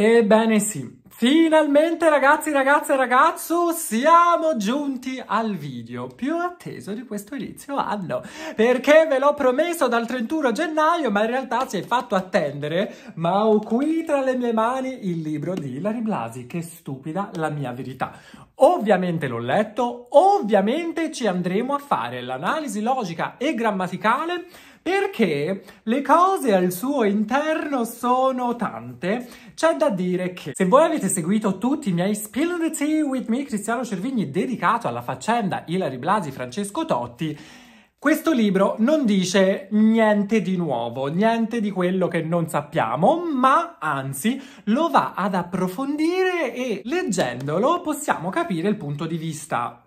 Ebbene sì, finalmente ragazzi, ragazze e ragazzo siamo giunti al video più atteso di questo inizio anno perché ve l'ho promesso dal 31 gennaio ma in realtà si è fatto attendere ma ho qui tra le mie mani il libro di Ilari Blasi che stupida la mia verità Ovviamente l'ho letto, ovviamente ci andremo a fare l'analisi logica e grammaticale perché le cose al suo interno sono tante. C'è da dire che se voi avete seguito tutti i miei Spill the Tea with me, Cristiano Cervigni, dedicato alla faccenda Ilari Blasi Francesco Totti, questo libro non dice niente di nuovo, niente di quello che non sappiamo, ma anzi lo va ad approfondire e leggendolo possiamo capire il punto di vista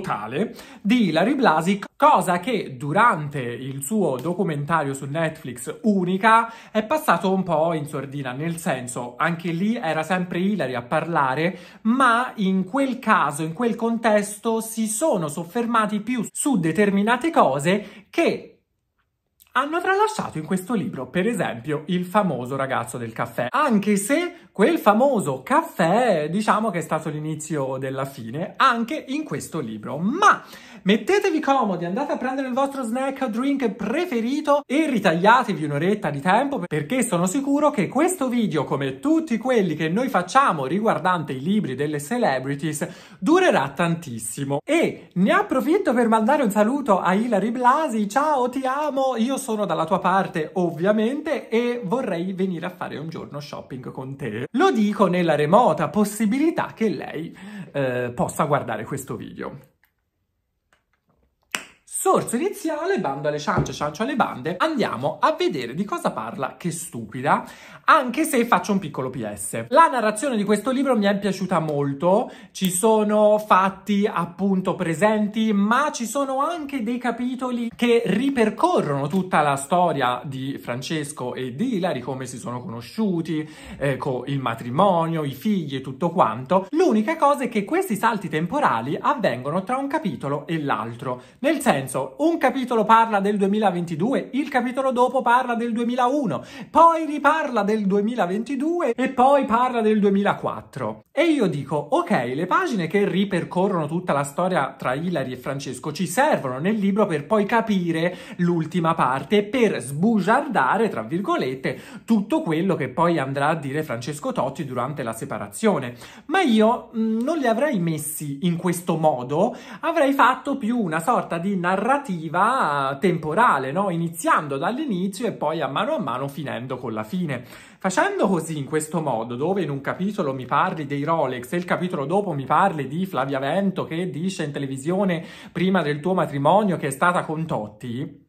totale di Hilary Blasi, cosa che durante il suo documentario su Netflix unica è passato un po' in sordina, nel senso anche lì era sempre Hilary a parlare, ma in quel caso, in quel contesto si sono soffermati più su determinate cose che hanno tralasciato in questo libro, per esempio, il famoso ragazzo del caffè, anche se quel famoso caffè, diciamo che è stato l'inizio della fine anche in questo libro. Ma mettetevi comodi, andate a prendere il vostro snack o drink preferito e ritagliatevi un'oretta di tempo perché sono sicuro che questo video, come tutti quelli che noi facciamo riguardante i libri delle celebrities, durerà tantissimo. E ne approfitto per mandare un saluto a Hilary Blasi, ciao, ti amo, io sono dalla tua parte ovviamente e vorrei venire a fare un giorno shopping con te. Lo dico nella remota possibilità che lei eh, possa guardare questo video. Sorso iniziale, bando alle ciance, ciancio alle bande, andiamo a vedere di cosa parla Che Stupida anche se faccio un piccolo PS. La narrazione di questo libro mi è piaciuta molto, ci sono fatti appunto presenti, ma ci sono anche dei capitoli che ripercorrono tutta la storia di Francesco e di Ilari, come si sono conosciuti, ecco, il matrimonio, i figli e tutto quanto. L'unica cosa è che questi salti temporali avvengono tra un capitolo e l'altro, nel senso un capitolo parla del 2022, il capitolo dopo parla del 2001, poi riparla del del 2022 e poi parla del 2004. E io dico, ok, le pagine che ripercorrono tutta la storia tra Hilary e Francesco ci servono nel libro per poi capire l'ultima parte, per sbugiardare, tra virgolette, tutto quello che poi andrà a dire Francesco Totti durante la separazione. Ma io mm, non li avrei messi in questo modo, avrei fatto più una sorta di narrativa temporale, no? iniziando dall'inizio e poi a mano a mano finendo con la fine. Facendo così, in questo modo, dove in un capitolo mi parli dei Rolex e il capitolo dopo mi parli di Flavia Vento che dice in televisione prima del tuo matrimonio che è stata con Totti,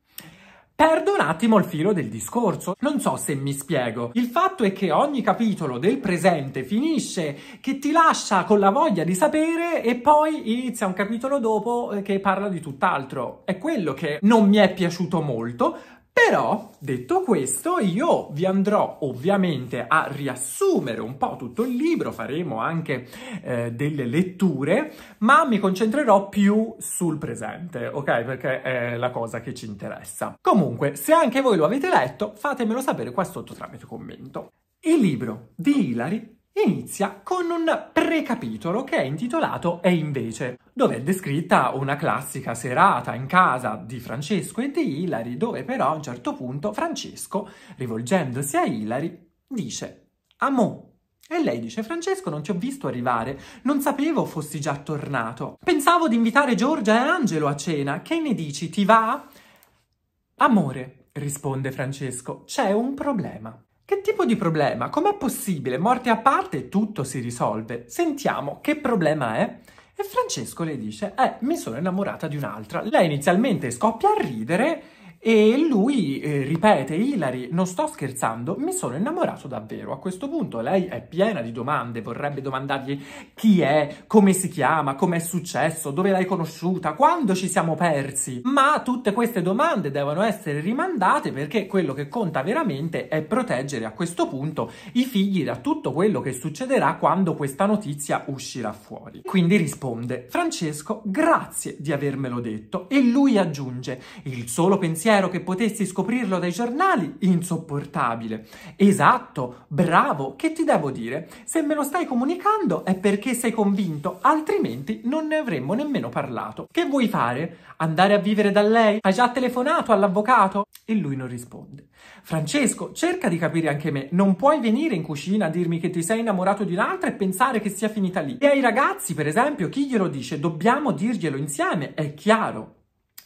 Perdo un attimo il filo del discorso. Non so se mi spiego. Il fatto è che ogni capitolo del presente finisce che ti lascia con la voglia di sapere e poi inizia un capitolo dopo eh, che parla di tutt'altro. È quello che non mi è piaciuto molto, però, detto questo, io vi andrò ovviamente a riassumere un po' tutto il libro, faremo anche eh, delle letture, ma mi concentrerò più sul presente, ok? Perché è la cosa che ci interessa. Comunque, se anche voi lo avete letto, fatemelo sapere qua sotto tramite commento. Il libro di Hilary Inizia con un precapitolo che è intitolato E invece, dove è descritta una classica serata in casa di Francesco e di Ilari, dove però a un certo punto Francesco, rivolgendosi a Ilari, dice Amò, e lei dice, Francesco non ti ho visto arrivare, non sapevo fossi già tornato. Pensavo di invitare Giorgia e Angelo a cena, che ne dici, ti va? Amore, risponde Francesco, c'è un problema. Che tipo di problema? Com'è possibile? Morte a parte tutto si risolve. Sentiamo che problema è. E Francesco le dice, eh, mi sono innamorata di un'altra. Lei inizialmente scoppia a ridere e lui eh, ripete, Hilary, non sto scherzando, mi sono innamorato davvero. A questo punto lei è piena di domande, vorrebbe domandargli chi è, come si chiama, com'è successo, dove l'hai conosciuta, quando ci siamo persi. Ma tutte queste domande devono essere rimandate perché quello che conta veramente è proteggere a questo punto i figli da tutto quello che succederà quando questa notizia uscirà fuori. Quindi risponde, Francesco, grazie di avermelo detto. E lui aggiunge, il solo pensiero pensiero che potessi scoprirlo dai giornali? Insopportabile. Esatto, bravo, che ti devo dire? Se me lo stai comunicando è perché sei convinto, altrimenti non ne avremmo nemmeno parlato. Che vuoi fare? Andare a vivere da lei? Hai già telefonato all'avvocato? E lui non risponde. Francesco, cerca di capire anche me. Non puoi venire in cucina a dirmi che ti sei innamorato di un'altra e pensare che sia finita lì. E ai ragazzi, per esempio, chi glielo dice? Dobbiamo dirglielo insieme, è chiaro.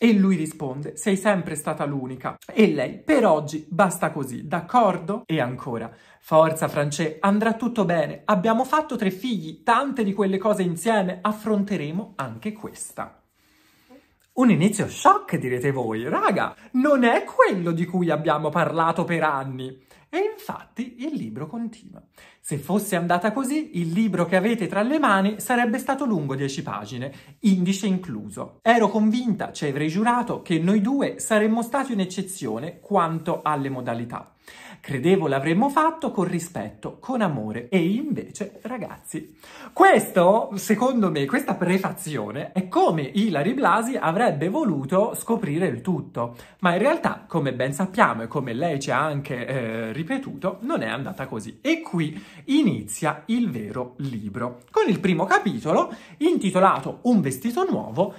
E lui risponde, sei sempre stata l'unica. E lei, per oggi basta così, d'accordo? E ancora, forza Francè, andrà tutto bene, abbiamo fatto tre figli, tante di quelle cose insieme, affronteremo anche questa. Un inizio shock, direte voi, raga, non è quello di cui abbiamo parlato per anni. E infatti il libro continua. Se fosse andata così, il libro che avete tra le mani sarebbe stato lungo 10 pagine, indice incluso. Ero convinta, ci avrei giurato, che noi due saremmo stati un'eccezione quanto alle modalità. Credevo l'avremmo fatto con rispetto, con amore. E invece, ragazzi, questo, secondo me, questa prefazione è come Ilari Blasi avrebbe voluto scoprire il tutto. Ma in realtà, come ben sappiamo e come lei ci ha anche eh, ripetuto, non è andata così. E qui inizia il vero libro, con il primo capitolo intitolato Un vestito nuovo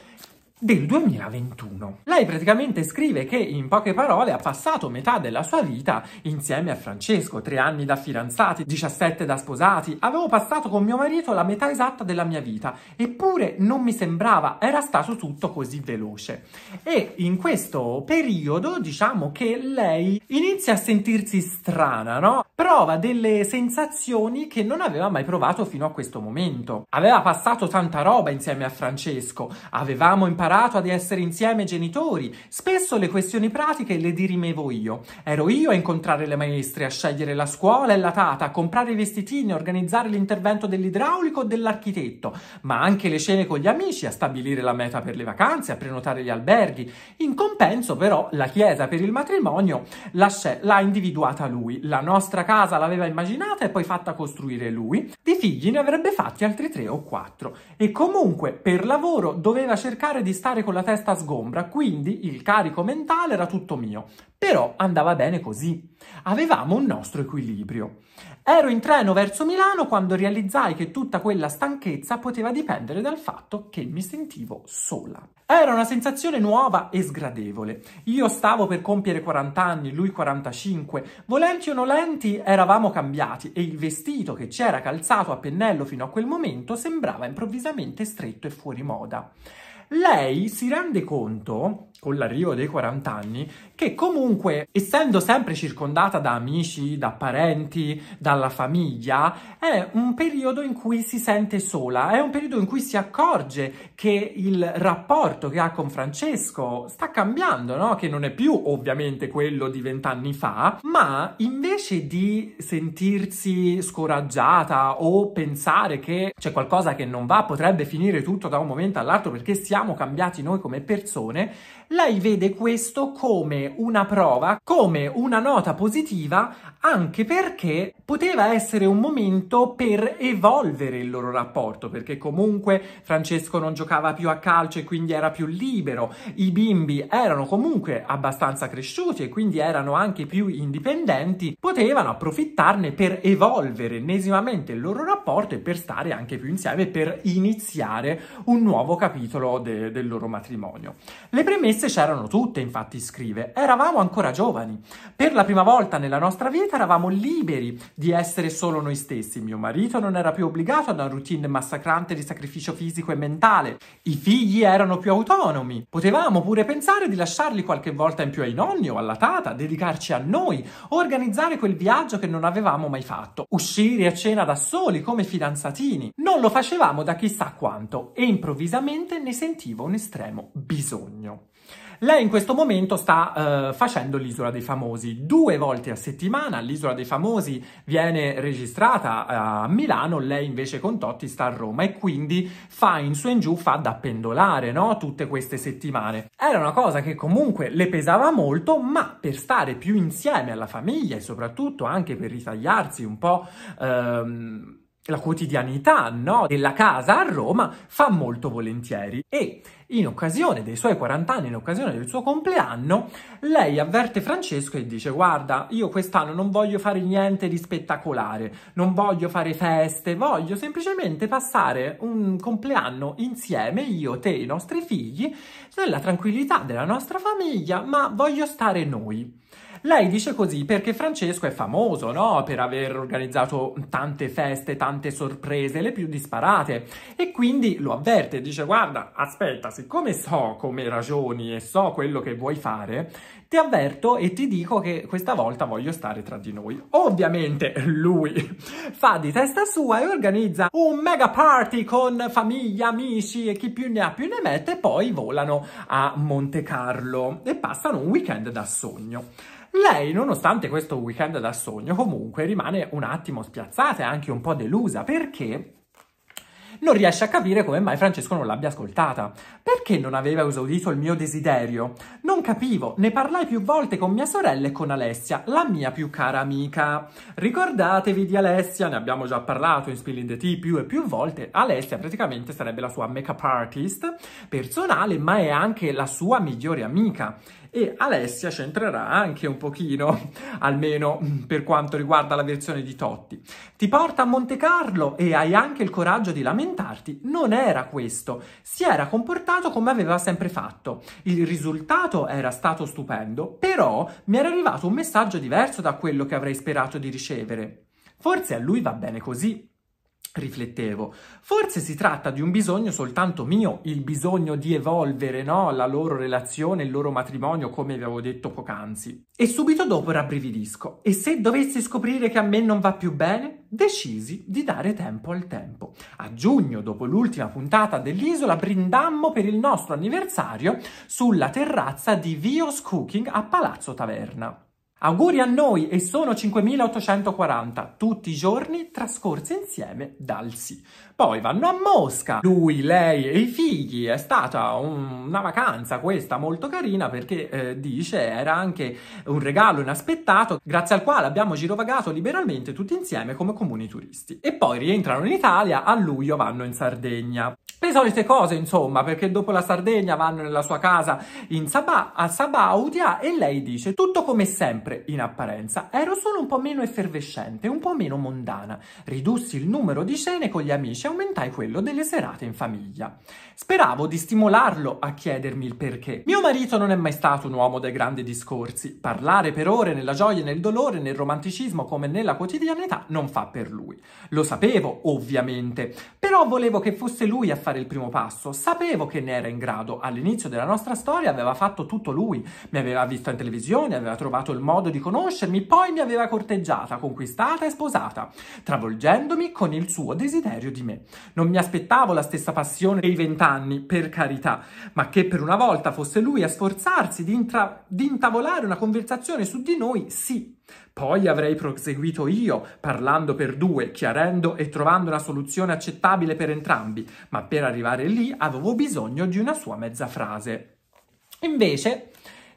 del 2021. Lei praticamente scrive che in poche parole ha passato metà della sua vita insieme a Francesco, tre anni da fidanzati, 17 da sposati, avevo passato con mio marito la metà esatta della mia vita, eppure non mi sembrava, era stato tutto così veloce. E in questo periodo diciamo che lei inizia a sentirsi strana, no? Prova delle sensazioni che non aveva mai provato fino a questo momento. Aveva passato tanta roba insieme a Francesco, avevamo imparato imparato ad essere insieme genitori. Spesso le questioni pratiche le dirimevo io. Ero io a incontrare le maestre, a scegliere la scuola e la tata, a comprare i vestitini, a organizzare l'intervento dell'idraulico o dell'architetto, ma anche le cene con gli amici, a stabilire la meta per le vacanze, a prenotare gli alberghi. In compenso però la chiesa per il matrimonio l'ha individuata lui. La nostra casa l'aveva immaginata e poi fatta costruire lui. Di figli ne avrebbe fatti altri tre o quattro. E comunque per lavoro doveva cercare di stare con la testa sgombra, quindi il carico mentale era tutto mio. Però andava bene così. Avevamo un nostro equilibrio. Ero in treno verso Milano quando realizzai che tutta quella stanchezza poteva dipendere dal fatto che mi sentivo sola. Era una sensazione nuova e sgradevole. Io stavo per compiere 40 anni, lui 45. Volenti o nolenti eravamo cambiati e il vestito che c'era calzato a pennello fino a quel momento sembrava improvvisamente stretto e fuori moda lei si rende conto con l'arrivo dei 40 anni, che comunque, essendo sempre circondata da amici, da parenti, dalla famiglia, è un periodo in cui si sente sola, è un periodo in cui si accorge che il rapporto che ha con Francesco sta cambiando, no? che non è più ovviamente quello di vent'anni fa, ma invece di sentirsi scoraggiata o pensare che c'è qualcosa che non va, potrebbe finire tutto da un momento all'altro perché si siamo cambiati noi come persone, lei vede questo come una prova, come una nota positiva, anche perché poteva essere un momento per evolvere il loro rapporto, perché comunque Francesco non giocava più a calcio e quindi era più libero, i bimbi erano comunque abbastanza cresciuti e quindi erano anche più indipendenti, potevano approfittarne per evolvere ennesimamente il loro rapporto e per stare anche più insieme, per iniziare un nuovo capitolo del de- del loro matrimonio. Le premesse c'erano tutte, infatti scrive, eravamo ancora giovani, per la prima volta nella nostra vita eravamo liberi di essere solo noi stessi, mio marito non era più obbligato ad una routine massacrante di sacrificio fisico e mentale, i figli erano più autonomi, potevamo pure pensare di lasciarli qualche volta in più ai nonni o alla tata, dedicarci a noi, organizzare quel viaggio che non avevamo mai fatto, uscire a cena da soli come fidanzatini, non lo facevamo da chissà quanto e improvvisamente ne sentivamo sentiva un estremo bisogno. Lei in questo momento sta uh, facendo l'Isola dei Famosi. Due volte a settimana l'Isola dei Famosi viene registrata eh, a Milano, lei invece con Totti sta a Roma e quindi fa in su e in giù, fa da pendolare, no? Tutte queste settimane. Era una cosa che comunque le pesava molto, ma per stare più insieme alla famiglia e soprattutto anche per ritagliarsi un po'... Ehm, la quotidianità no, della casa a Roma fa molto volentieri e in occasione dei suoi 40 anni, in occasione del suo compleanno, lei avverte Francesco e dice guarda io quest'anno non voglio fare niente di spettacolare, non voglio fare feste, voglio semplicemente passare un compleanno insieme, io, te, i nostri figli, nella tranquillità della nostra famiglia, ma voglio stare noi. Lei dice così perché Francesco è famoso, no? Per aver organizzato tante feste, tante sorprese, le più disparate. E quindi lo avverte, dice guarda, aspetta, siccome so come ragioni e so quello che vuoi fare, ti avverto e ti dico che questa volta voglio stare tra di noi. Ovviamente lui fa di testa sua e organizza un mega party con famiglia, amici e chi più ne ha più ne mette, poi volano a Monte Carlo e passano un weekend da sogno. Lei, nonostante questo weekend da sogno, comunque rimane un attimo spiazzata e anche un po' delusa perché non riesce a capire come mai Francesco non l'abbia ascoltata. Perché non aveva esaudito il mio desiderio? Non capivo, ne parlai più volte con mia sorella e con Alessia, la mia più cara amica. Ricordatevi di Alessia, ne abbiamo già parlato in Spilling the Tea più e più volte. Alessia praticamente sarebbe la sua make-up artist personale, ma è anche la sua migliore amica e Alessia c'entrerà anche un pochino, almeno mm, per quanto riguarda la versione di Totti. Ti porta a Monte Carlo e hai anche il coraggio di lamentarti. Non era questo, si era comportato come aveva sempre fatto. Il risultato era stato stupendo, però mi era arrivato un messaggio diverso da quello che avrei sperato di ricevere. Forse a lui va bene così, riflettevo. Forse si tratta di un bisogno soltanto mio, il bisogno di evolvere no? la loro relazione, il loro matrimonio, come vi avevo detto poc'anzi. E subito dopo rabbrividisco. E se dovessi scoprire che a me non va più bene? Decisi di dare tempo al tempo. A giugno, dopo l'ultima puntata dell'isola, brindammo per il nostro anniversario sulla terrazza di Vio's Cooking a Palazzo Taverna. Auguri a noi e sono 5840, tutti i giorni trascorsi insieme dal sì. Poi vanno a Mosca, lui, lei e i figli, è stata un, una vacanza questa molto carina perché eh, dice era anche un regalo inaspettato grazie al quale abbiamo girovagato liberalmente tutti insieme come comuni turisti. E poi rientrano in Italia, a luglio vanno in Sardegna. Le solite cose, insomma, perché dopo la Sardegna vanno nella sua casa in Sabah, a Sabaudia e lei dice tutto come sempre in apparenza, ero solo un po' meno effervescente, un po' meno mondana, ridussi il numero di cene con gli amici e aumentai quello delle serate in famiglia. Speravo di stimolarlo a chiedermi il perché. Mio marito non è mai stato un uomo dai grandi discorsi. Parlare per ore nella gioia e nel dolore, nel romanticismo come nella quotidianità non fa per lui. Lo sapevo, ovviamente, però volevo che fosse lui a fare il primo passo. Sapevo che ne era in grado. All'inizio della nostra storia aveva fatto tutto lui. Mi aveva visto in televisione, aveva trovato il modo di conoscermi, poi mi aveva corteggiata, conquistata e sposata, travolgendomi con il suo desiderio di me. Non mi aspettavo la stessa passione dei vent'anni anni, per carità, ma che per una volta fosse lui a sforzarsi di, intra- di intavolare una conversazione su di noi, sì. Poi avrei proseguito io, parlando per due, chiarendo e trovando una soluzione accettabile per entrambi, ma per arrivare lì avevo bisogno di una sua mezza frase. Invece,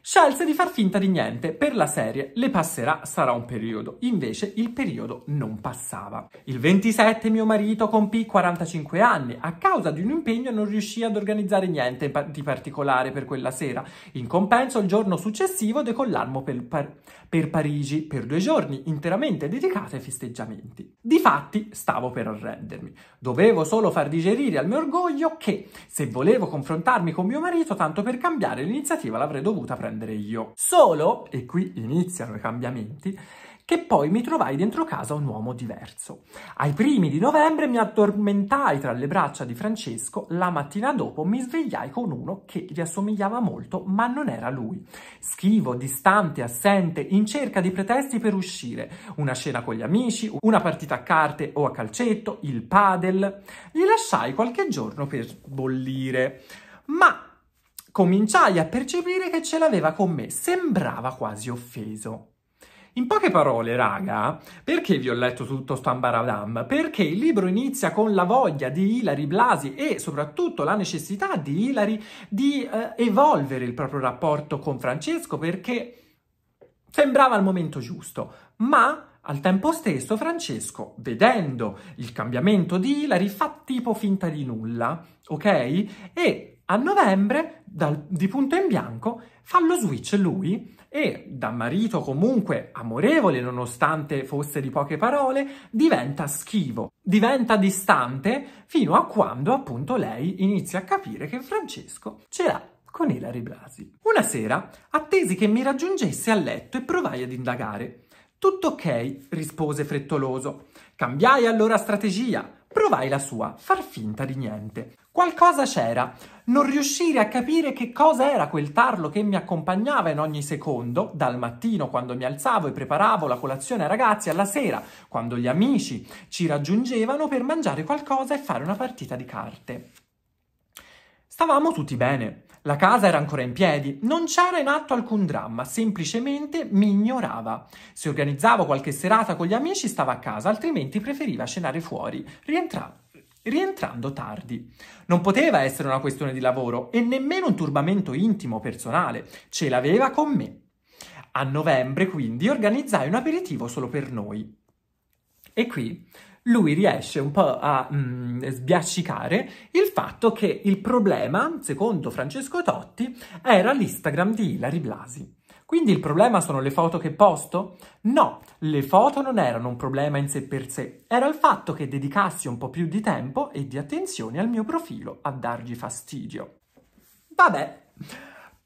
scelse di far finta di niente. Per la serie le passerà, sarà un periodo. Invece il periodo non passava. Il 27 mio marito compì 45 anni. A causa di un impegno non riuscì ad organizzare niente di particolare per quella sera. In compenso il giorno successivo decollarmo per, Par per Parigi per due giorni interamente dedicati ai festeggiamenti. Difatti stavo per arrendermi. Dovevo solo far digerire al mio orgoglio che se volevo confrontarmi con mio marito tanto per cambiare l'iniziativa l'avrei dovuta prendere prendere io. Solo, e qui iniziano i cambiamenti, che poi mi trovai dentro casa un uomo diverso. Ai primi di novembre mi addormentai tra le braccia di Francesco, la mattina dopo mi svegliai con uno che gli assomigliava molto, ma non era lui. Schivo, distante, assente, in cerca di pretesti per uscire, una scena con gli amici, una partita a carte o a calcetto, il padel. Gli lasciai qualche giorno per bollire, ma Cominciai a percepire che ce l'aveva con me, sembrava quasi offeso. In poche parole, raga, perché vi ho letto tutto sto ambaradam? Perché il libro inizia con la voglia di Hilary Blasi e soprattutto la necessità di Hilary di eh, evolvere il proprio rapporto con Francesco perché sembrava il momento giusto, ma al tempo stesso Francesco, vedendo il cambiamento di Hilary, fa tipo finta di nulla, ok? E a novembre, dal, di punto in bianco, fa lo switch lui e, da marito comunque amorevole nonostante fosse di poche parole, diventa schivo, diventa distante fino a quando appunto lei inizia a capire che Francesco ce l'ha con Ilari Blasi. Una sera attesi che mi raggiungesse a letto e provai ad indagare. Tutto ok, rispose frettoloso. Cambiai allora strategia. Provai la sua, far finta di niente. Qualcosa c'era. Non riuscire a capire che cosa era quel tarlo che mi accompagnava in ogni secondo, dal mattino quando mi alzavo e preparavo la colazione ai ragazzi, alla sera quando gli amici ci raggiungevano per mangiare qualcosa e fare una partita di carte. Stavamo tutti bene, la casa era ancora in piedi, non c'era in atto alcun dramma, semplicemente mi ignorava. Se organizzavo qualche serata con gli amici stava a casa, altrimenti preferiva cenare fuori, rientrava rientrando tardi. Non poteva essere una questione di lavoro e nemmeno un turbamento intimo personale, ce l'aveva con me. A novembre quindi organizzai un aperitivo solo per noi. E qui lui riesce un po' a mh, mm, sbiaccicare il fatto che il problema, secondo Francesco Totti, era l'Instagram di Ilari Blasi. Quindi il problema sono le foto che posto? No, le foto non erano un problema in sé per sé, era il fatto che dedicassi un po' più di tempo e di attenzione al mio profilo a dargli fastidio. Vabbè.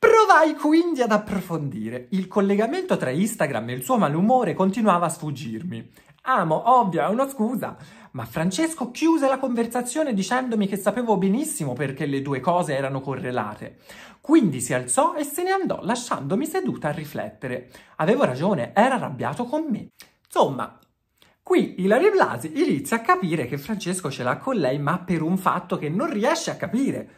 Provai quindi ad approfondire. Il collegamento tra Instagram e il suo malumore continuava a sfuggirmi. Amo, ovvio, è una scusa. Ma Francesco chiuse la conversazione dicendomi che sapevo benissimo perché le due cose erano correlate. Quindi si alzò e se ne andò, lasciandomi seduta a riflettere. Avevo ragione, era arrabbiato con me. Insomma, Qui Ilaria Blasi inizia a capire che Francesco ce l'ha con lei, ma per un fatto che non riesce a capire.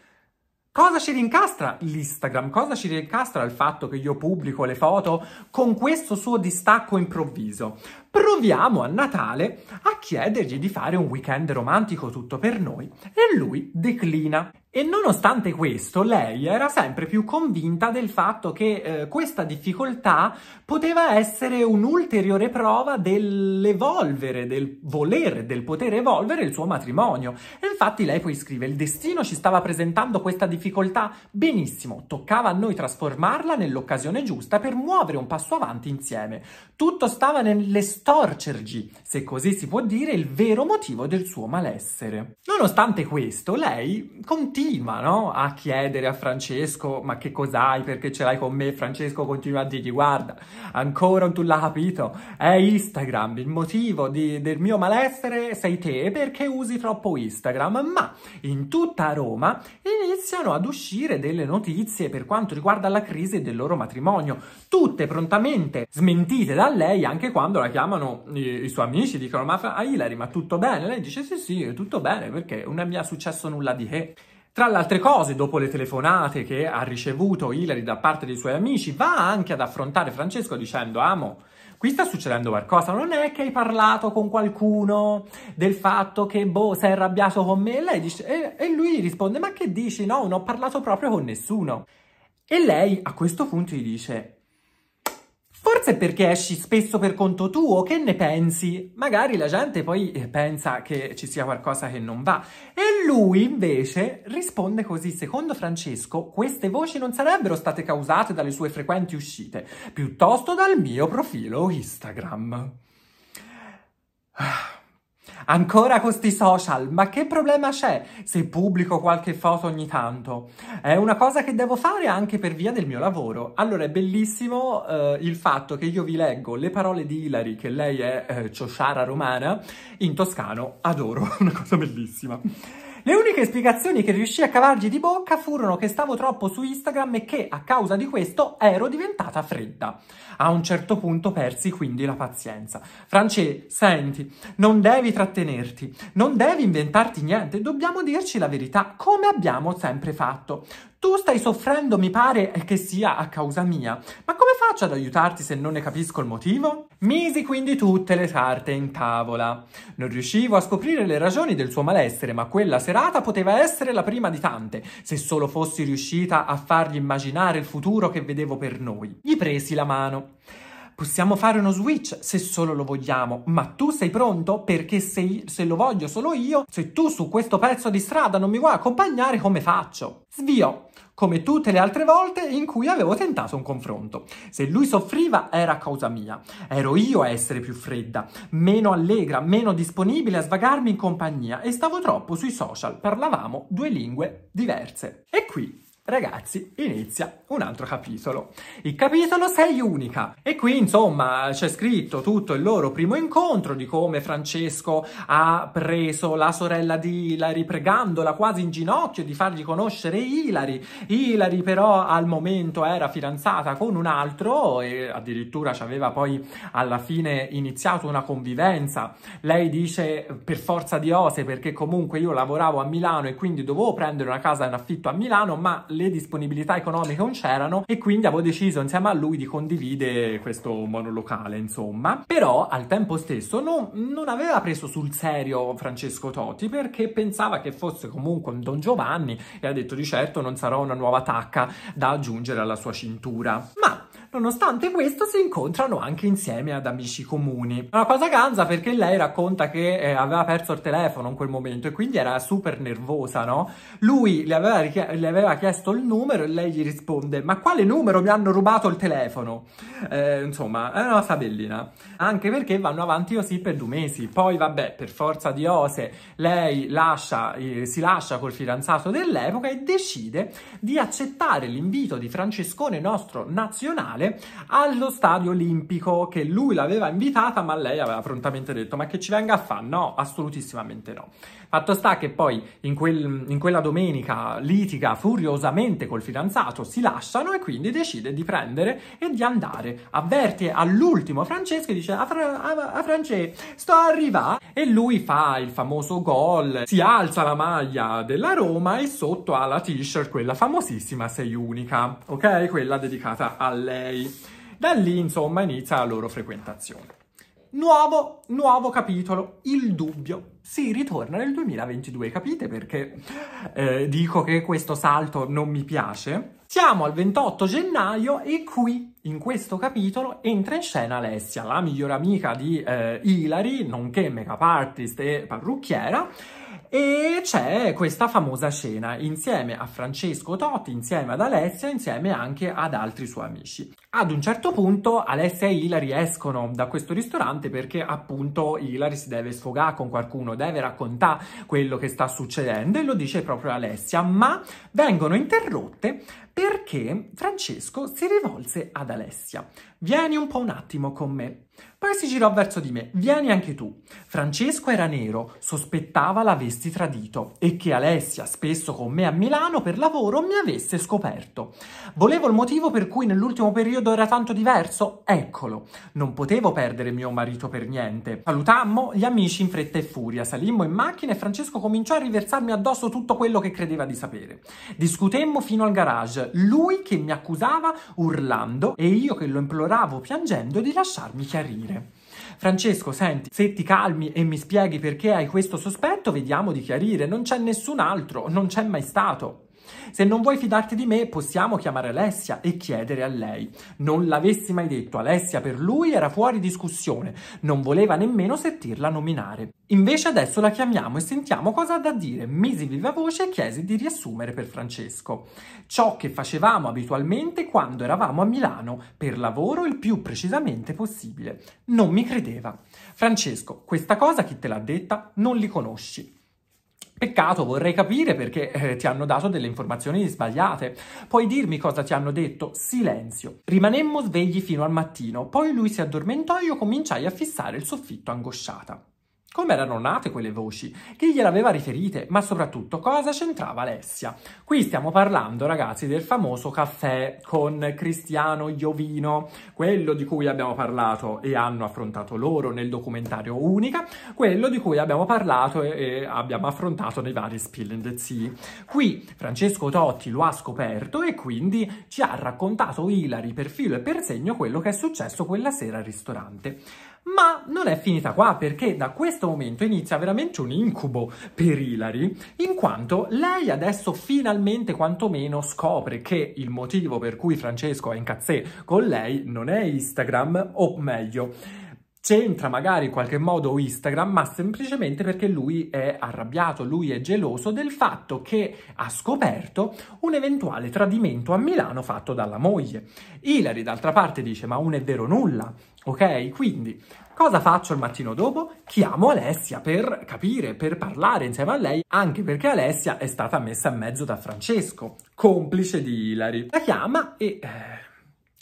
Cosa ci rincastra l'Instagram? Cosa ci rincastra il fatto che io pubblico le foto con questo suo distacco improvviso? proviamo a Natale a chiedergli di fare un weekend romantico tutto per noi e lui declina. E nonostante questo, lei era sempre più convinta del fatto che eh, questa difficoltà poteva essere un'ulteriore prova dell'evolvere, del volere, del poter evolvere il suo matrimonio. E infatti lei poi scrive: Il destino ci stava presentando questa difficoltà benissimo, toccava a noi trasformarla nell'occasione giusta per muovere un passo avanti insieme. Tutto stava nelle storcergli, se così si può dire, il vero motivo del suo malessere. Nonostante questo, lei continua no? a chiedere a Francesco ma che cos'hai, perché ce l'hai con me? Francesco continua a dirgli guarda, ancora non tu l'ha capito, è Instagram, il motivo di, del mio malessere sei te perché usi troppo Instagram, ma in tutta Roma iniziano ad uscire delle notizie per quanto riguarda la crisi del loro matrimonio, tutte prontamente smentite da lei anche quando la chiama chiamano i, i suoi amici, dicono ma a ah, Hilary ma tutto bene? Lei dice sì sì, tutto bene perché non mi è successo nulla di che. Tra le altre cose, dopo le telefonate che ha ricevuto Hilary da parte dei suoi amici, va anche ad affrontare Francesco dicendo amo, qui sta succedendo qualcosa, non è che hai parlato con qualcuno del fatto che boh, sei arrabbiato con me? E, dice, e, e lui risponde ma che dici? No, non ho parlato proprio con nessuno. E lei a questo punto gli dice Forse perché esci spesso per conto tuo, che ne pensi? Magari la gente poi eh, pensa che ci sia qualcosa che non va. E lui invece risponde così, secondo Francesco queste voci non sarebbero state causate dalle sue frequenti uscite, piuttosto dal mio profilo Instagram. Ah. Ancora con questi social, ma che problema c'è se pubblico qualche foto ogni tanto? È una cosa che devo fare anche per via del mio lavoro. Allora è bellissimo eh, il fatto che io vi leggo le parole di Ilari, che lei è eh, ciosciara romana, in toscano. Adoro, una cosa bellissima. Le uniche spiegazioni che riuscì a cavargli di bocca furono che stavo troppo su Instagram e che a causa di questo ero diventata fredda. A un certo punto persi quindi la pazienza. France, senti, non devi trattenerti, non devi inventarti niente, dobbiamo dirci la verità come abbiamo sempre fatto. Tu stai soffrendo, mi pare che sia a causa mia, ma come faccio ad aiutarti se non ne capisco il motivo? Misi quindi tutte le carte in tavola. Non riuscivo a scoprire le ragioni del suo malessere, ma quella serata poteva essere la prima di tante, se solo fossi riuscita a fargli immaginare il futuro che vedevo per noi. Gli presi la mano. Possiamo fare uno switch se solo lo vogliamo, ma tu sei pronto? Perché se, se, lo voglio solo io, se tu su questo pezzo di strada non mi vuoi accompagnare, come faccio? Svio come tutte le altre volte in cui avevo tentato un confronto. Se lui soffriva era causa mia, ero io a essere più fredda, meno allegra, meno disponibile a svagarmi in compagnia e stavo troppo sui social, parlavamo due lingue diverse. E qui ragazzi, inizia un altro capitolo. Il capitolo Sei Unica. E qui, insomma, c'è scritto tutto il loro primo incontro, di come Francesco ha preso la sorella di Ilari, pregandola quasi in ginocchio di fargli conoscere Ilari. Ilari, però, al momento era fidanzata con un altro e addirittura ci aveva poi alla fine iniziato una convivenza. Lei dice per forza di ose, perché comunque io lavoravo a Milano e quindi dovevo prendere una casa in affitto a Milano, ma le disponibilità economiche non c'erano e quindi avevo deciso insieme a lui di condividere questo monolocale, insomma. Però al tempo stesso non, non aveva preso sul serio Francesco Totti perché pensava che fosse comunque un Don Giovanni e ha detto di certo non sarò una nuova tacca da aggiungere alla sua cintura. Ma Nonostante questo si incontrano anche insieme ad amici comuni. Una cosa ganza perché lei racconta che eh, aveva perso il telefono in quel momento e quindi era super nervosa, no? Lui le aveva, le aveva chiesto il numero e lei gli risponde ma quale numero mi hanno rubato il telefono? Eh, insomma, è una sabellina. Anche perché vanno avanti così per due mesi. Poi vabbè, per forza di ose, lei lascia, eh, si lascia col fidanzato dell'epoca e decide di accettare l'invito di Francescone nostro nazionale mondiale allo stadio olimpico che lui l'aveva invitata ma lei aveva prontamente detto ma che ci venga a fare? No, assolutissimamente no. Fatto sta che poi in, quel, in quella domenica litiga furiosamente col fidanzato, si lasciano e quindi decide di prendere e di andare. Avverte all'ultimo Francesco e dice a, Fra- a-, a Francesco sto arrivando e lui fa il famoso gol, si alza la maglia della Roma e sotto ha la t-shirt quella famosissima sei unica, ok? Quella dedicata a lei ok? Da lì, insomma, inizia la loro frequentazione. Nuovo, nuovo capitolo, il dubbio. Si ritorna nel 2022, capite perché eh, dico che questo salto non mi piace? Siamo al 28 gennaio e qui, in questo capitolo, entra in scena Alessia, la migliore amica di eh, Hilary, nonché make artist e parrucchiera, e c'è questa famosa scena insieme a Francesco Totti, insieme ad Alessia, insieme anche ad altri suoi amici. Ad un certo punto Alessia e Ilari escono da questo ristorante perché appunto Ilari si deve sfogare con qualcuno, deve raccontare quello che sta succedendo e lo dice proprio Alessia, ma vengono interrotte perché Francesco si rivolse ad Alessia. Vieni un po' un attimo con me. Poi si girò verso di me. Vieni anche tu. Francesco era nero, sospettava l'avessi tradito e che Alessia, spesso con me a Milano per lavoro, mi avesse scoperto. Volevo il motivo per cui nell'ultimo periodo era tanto diverso? Eccolo. Non potevo perdere mio marito per niente. Salutammo gli amici in fretta e furia, salimmo in macchina e Francesco cominciò a riversarmi addosso tutto quello che credeva di sapere. Discutemmo fino al garage, lui che mi accusava urlando e io che lo imploravo piangendo di lasciarmi chiarire dire. Francesco, senti, se ti calmi e mi spieghi perché hai questo sospetto, vediamo di chiarire. Non c'è nessun altro, non c'è mai stato. Se non vuoi fidarti di me, possiamo chiamare Alessia e chiedere a lei. Non l'avessi mai detto, Alessia per lui era fuori discussione, non voleva nemmeno sentirla nominare. Invece adesso la chiamiamo e sentiamo cosa ha da dire. Misi viva voce e chiesi di riassumere per Francesco. Ciò che facevamo abitualmente quando eravamo a Milano, per lavoro il più precisamente possibile. Non mi credeva. Francesco, questa cosa chi te l'ha detta? Non li conosci. Peccato, vorrei capire perché eh, ti hanno dato delle informazioni sbagliate. Puoi dirmi cosa ti hanno detto? Silenzio. Rimanemmo svegli fino al mattino, poi lui si addormentò e io cominciai a fissare il soffitto angosciata. Come erano nate quelle voci? Chi gliel'aveva riferite? Ma soprattutto cosa c'entrava Alessia? Qui stiamo parlando, ragazzi, del famoso caffè con Cristiano Iovino, quello di cui abbiamo parlato e hanno affrontato loro nel documentario Unica, quello di cui abbiamo parlato e, abbiamo affrontato nei vari Spill and the Sea. Qui Francesco Totti lo ha scoperto e quindi ci ha raccontato Ilari per filo e per segno quello che è successo quella sera al ristorante. Ma non è finita qua perché da questo momento inizia veramente un incubo per Hilary, in quanto lei adesso finalmente quantomeno scopre che il motivo per cui Francesco è in cazzè con lei non è Instagram, o meglio, c'entra magari in qualche modo Instagram, ma semplicemente perché lui è arrabbiato, lui è geloso del fatto che ha scoperto un eventuale tradimento a Milano fatto dalla moglie. Hilary d'altra parte dice "Ma non è vero nulla, Ok, quindi cosa faccio il mattino dopo? Chiamo Alessia per capire, per parlare insieme a lei, anche perché Alessia è stata messa in mezzo da Francesco, complice di Hilary. La chiama e... Eh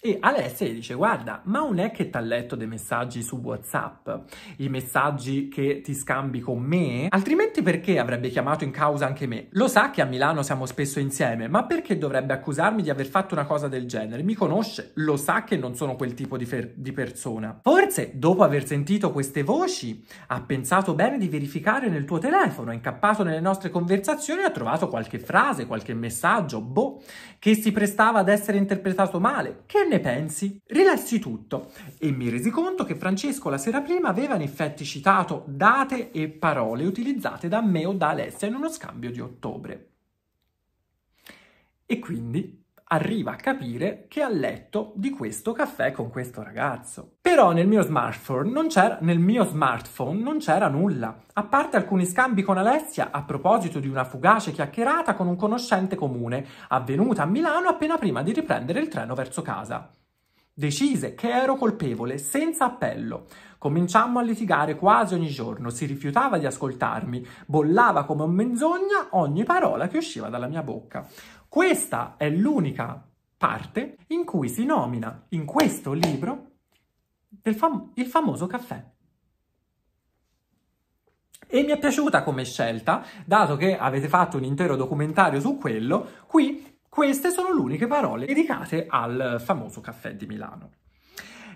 e Alessia gli dice, guarda, ma non è che ti ha letto dei messaggi su WhatsApp, i messaggi che ti scambi con me? Altrimenti perché avrebbe chiamato in causa anche me? Lo sa che a Milano siamo spesso insieme, ma perché dovrebbe accusarmi di aver fatto una cosa del genere? Mi conosce, lo sa che non sono quel tipo di, di persona. Forse, dopo aver sentito queste voci, ha pensato bene di verificare nel tuo telefono, è incappato nelle nostre conversazioni e ha trovato qualche frase, qualche messaggio, boh, che si prestava ad essere interpretato male. Che ne ne pensi? Rilassi tutto e mi resi conto che Francesco la sera prima aveva in effetti citato date e parole utilizzate da me o da Alessia in uno scambio di ottobre. E quindi arriva a capire che ha letto di questo caffè con questo ragazzo. Però nel mio smartphone non c'era, smartphone non c'era nulla, a parte alcuni scambi con Alessia a proposito di una fugace chiacchierata con un conoscente comune, avvenuta a Milano appena prima di riprendere il treno verso casa. Decise che ero colpevole, senza appello. Cominciammo a litigare quasi ogni giorno, si rifiutava di ascoltarmi, bollava come un menzogna ogni parola che usciva dalla mia bocca. Questa è l'unica parte in cui si nomina in questo libro fam il famoso caffè. E mi è piaciuta come scelta, dato che avete fatto un intero documentario su quello, qui queste sono le uniche parole dedicate al famoso caffè di Milano.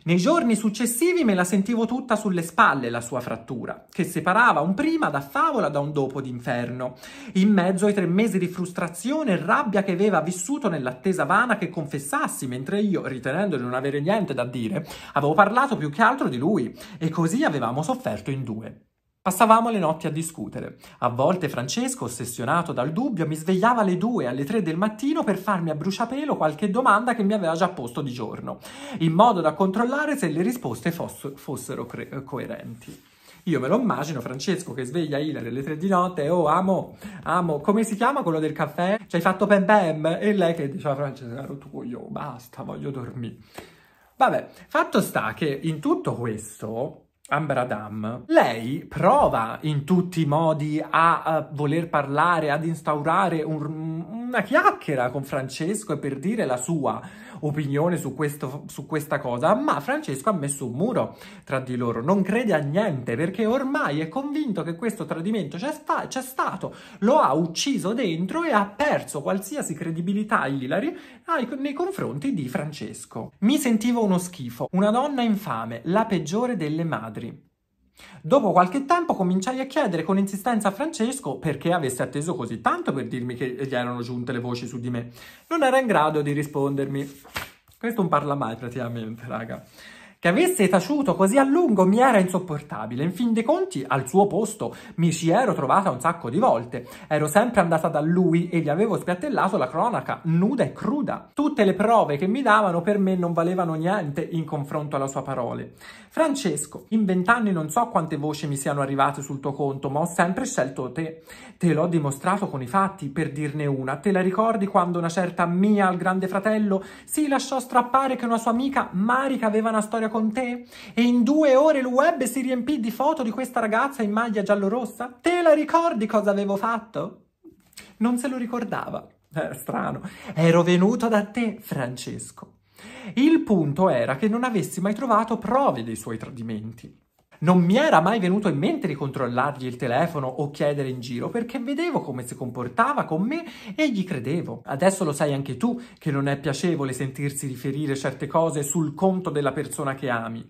Nei giorni successivi me la sentivo tutta sulle spalle la sua frattura, che separava un prima da favola da un dopo d'inferno, in mezzo ai tre mesi di frustrazione e rabbia che aveva vissuto nell'attesa vana che confessassi, mentre io, ritenendo di non avere niente da dire, avevo parlato più che altro di lui, e così avevamo sofferto in due. Passavamo le notti a discutere. A volte Francesco, ossessionato dal dubbio, mi svegliava alle 2 alle 3 del mattino per farmi a bruciapelo qualche domanda che mi aveva già posto di giorno, in modo da controllare se le risposte foss fossero coerenti. Io me lo immagino Francesco che sveglia Ilari alle 3 di notte, oh amo, amo, come si chiama quello del caffè? Ci hai fatto pem pem? E lei che diceva Francesco, ero ah, tuo, io basta, voglio dormire. Vabbè, fatto sta che in tutto questo Amber Adam, lei prova in tutti i modi a, a voler parlare, ad instaurare un, una chiacchiera con Francesco e per dire la sua, opinione su, questo, su questa cosa, ma Francesco ha messo un muro tra di loro, non crede a niente perché ormai è convinto che questo tradimento c'è, sta- c'è stato, lo ha ucciso dentro e ha perso qualsiasi credibilità a Ilari ai- nei confronti di Francesco. Mi sentivo uno schifo, una donna infame, la peggiore delle madri. Dopo qualche tempo cominciai a chiedere con insistenza a Francesco perché avesse atteso così tanto per dirmi che gli erano giunte le voci su di me. Non era in grado di rispondermi. Questo non parla mai praticamente, raga. Che avesse taciuto così a lungo mi era insopportabile. In fin dei conti, al suo posto mi ci ero trovata un sacco di volte. Ero sempre andata da lui e gli avevo spiattellato la cronaca nuda e cruda. Tutte le prove che mi davano per me non valevano niente in confronto alla sua parole. Francesco, in vent'anni non so quante voci mi siano arrivate sul tuo conto, ma ho sempre scelto te. Te l'ho dimostrato con i fatti, per dirne una. Te la ricordi quando una certa Mia al grande fratello si lasciò strappare che una sua amica Marica aveva una storia con te? E in due ore il web si riempì di foto di questa ragazza in maglia giallorossa? Te la ricordi cosa avevo fatto? Non se lo ricordava. Eh, strano. Ero venuto da te, Francesco. Il punto era che non avessi mai trovato prove dei suoi tradimenti. Non mi era mai venuto in mente di controllargli il telefono o chiedere in giro perché vedevo come si comportava con me e gli credevo. Adesso lo sai anche tu che non è piacevole sentirsi riferire certe cose sul conto della persona che ami.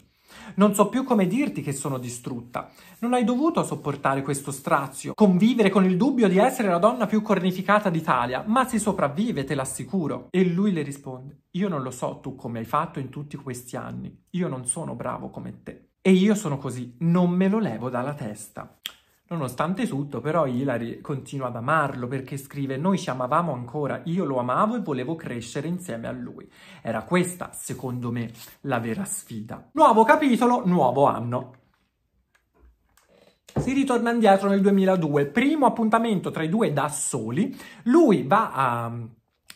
Non so più come dirti che sono distrutta. Non hai dovuto sopportare questo strazio, convivere con il dubbio di essere la donna più cornificata d'Italia, ma si sopravvive, te l'assicuro. E lui le risponde: Io non lo so tu come hai fatto in tutti questi anni. Io non sono bravo come te. E io sono così, non me lo levo dalla testa. Nonostante tutto, però, Hilary continua ad amarlo perché scrive: Noi ci amavamo ancora, io lo amavo e volevo crescere insieme a lui. Era questa, secondo me, la vera sfida. Nuovo capitolo, nuovo anno. Si ritorna indietro nel 2002, primo appuntamento tra i due da soli. Lui va a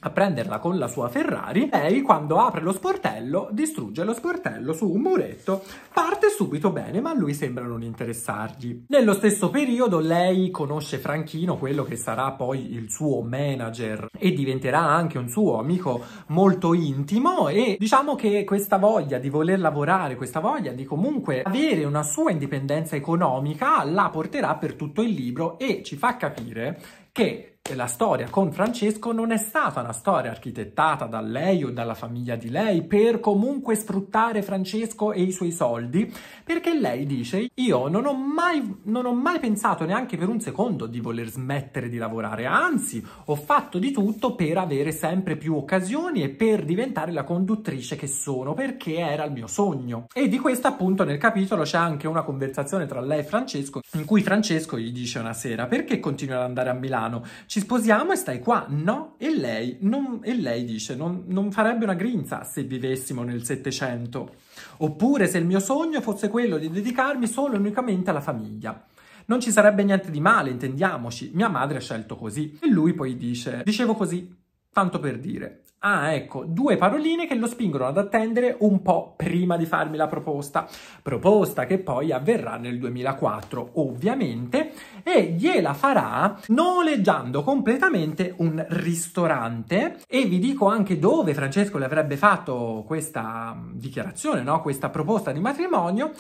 a prenderla con la sua Ferrari, lei quando apre lo sportello distrugge lo sportello su un muretto, parte subito bene ma a lui sembra non interessargli. Nello stesso periodo lei conosce Franchino, quello che sarà poi il suo manager e diventerà anche un suo amico molto intimo e diciamo che questa voglia di voler lavorare, questa voglia di comunque avere una sua indipendenza economica la porterà per tutto il libro e ci fa capire che la storia con Francesco non è stata una storia architettata da lei o dalla famiglia di lei per comunque sfruttare Francesco e i suoi soldi, perché lei dice io non ho mai, non ho mai pensato neanche per un secondo di voler smettere di lavorare, anzi ho fatto di tutto per avere sempre più occasioni e per diventare la conduttrice che sono, perché era il mio sogno. E di questo appunto nel capitolo c'è anche una conversazione tra lei e Francesco in cui Francesco gli dice una sera perché continui ad andare a Milano? ci sposiamo e stai qua, no? E lei, non, e lei dice, non, non farebbe una grinza se vivessimo nel Settecento, oppure se il mio sogno fosse quello di dedicarmi solo e unicamente alla famiglia. Non ci sarebbe niente di male, intendiamoci, mia madre ha scelto così. E lui poi dice, dicevo così, tanto per dire. Ah, ecco, due paroline che lo spingono ad attendere un po' prima di farmi la proposta. Proposta che poi avverrà nel 2004, ovviamente, e gliela farà noleggiando completamente un ristorante. E vi dico anche dove Francesco le avrebbe fatto questa mm, dichiarazione, no? questa proposta di matrimonio,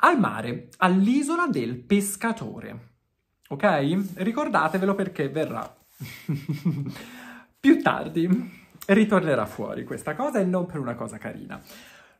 al mare, all'isola del pescatore. Ok? Ricordatevelo perché verrà più tardi ritornerà fuori questa cosa e non per una cosa carina.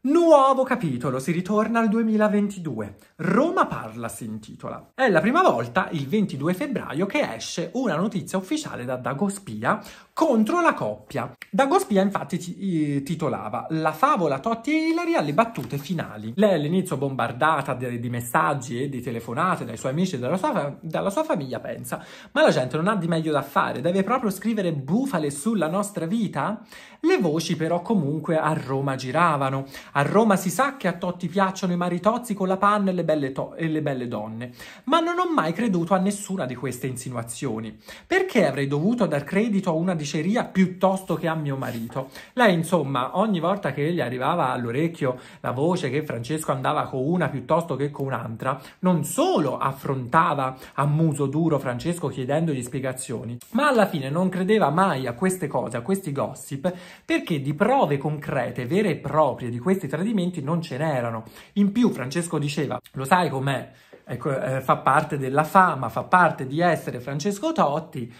Nuovo capitolo, si ritorna al 2022. Roma parla si intitola. È la prima volta, il 22 febbraio, che esce una notizia ufficiale da Dagospia contro la coppia. Dagospia infatti t- titolava La favola Totti e Ilari alle battute finali. Lei all'inizio bombardata di, di messaggi e di telefonate dai suoi amici e dalla sua, dalla sua famiglia pensa ma la gente non ha di meglio da fare, deve proprio scrivere bufale sulla nostra vita? Le voci però comunque a Roma giravano. A Roma si sa che a Totti piacciono i maritozzi con la panna e le belle, to- e le belle donne, ma non ho mai creduto a nessuna di queste insinuazioni. Perché avrei dovuto dar credito a una di diceria piuttosto che a mio marito. Lei, insomma, ogni volta che gli arrivava all'orecchio la voce che Francesco andava con una piuttosto che con un'altra, non solo affrontava a muso duro Francesco chiedendogli spiegazioni, ma alla fine non credeva mai a queste cose, a questi gossip, perché di prove concrete, vere e proprie di questi tradimenti non ce n'erano. In più Francesco diceva, lo sai com'è? Ecco, eh, fa parte della fama, fa parte di essere Francesco Totti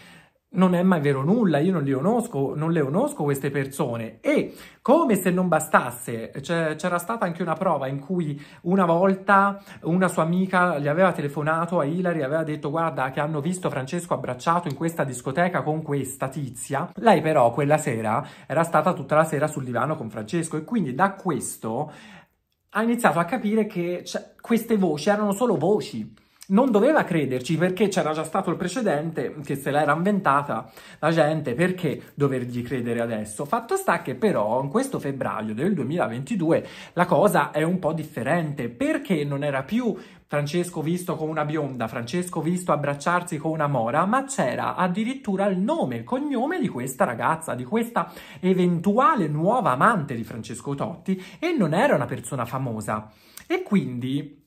non è mai vero nulla, io non, li conosco, non le conosco queste persone. E come se non bastasse, c'era stata anche una prova in cui una volta una sua amica gli aveva telefonato a Ilari, aveva detto guarda che hanno visto Francesco abbracciato in questa discoteca con questa tizia. Lei però quella sera era stata tutta la sera sul divano con Francesco e quindi da questo ha iniziato a capire che queste voci erano solo voci non doveva crederci perché c'era già stato il precedente che se l'era inventata la gente, perché dovergli credere adesso? Fatto sta che però in questo febbraio del 2022 la cosa è un po' differente perché non era più Francesco visto con una bionda, Francesco visto abbracciarsi con una mora, ma c'era addirittura il nome, il cognome di questa ragazza, di questa eventuale nuova amante di Francesco Totti e non era una persona famosa. E quindi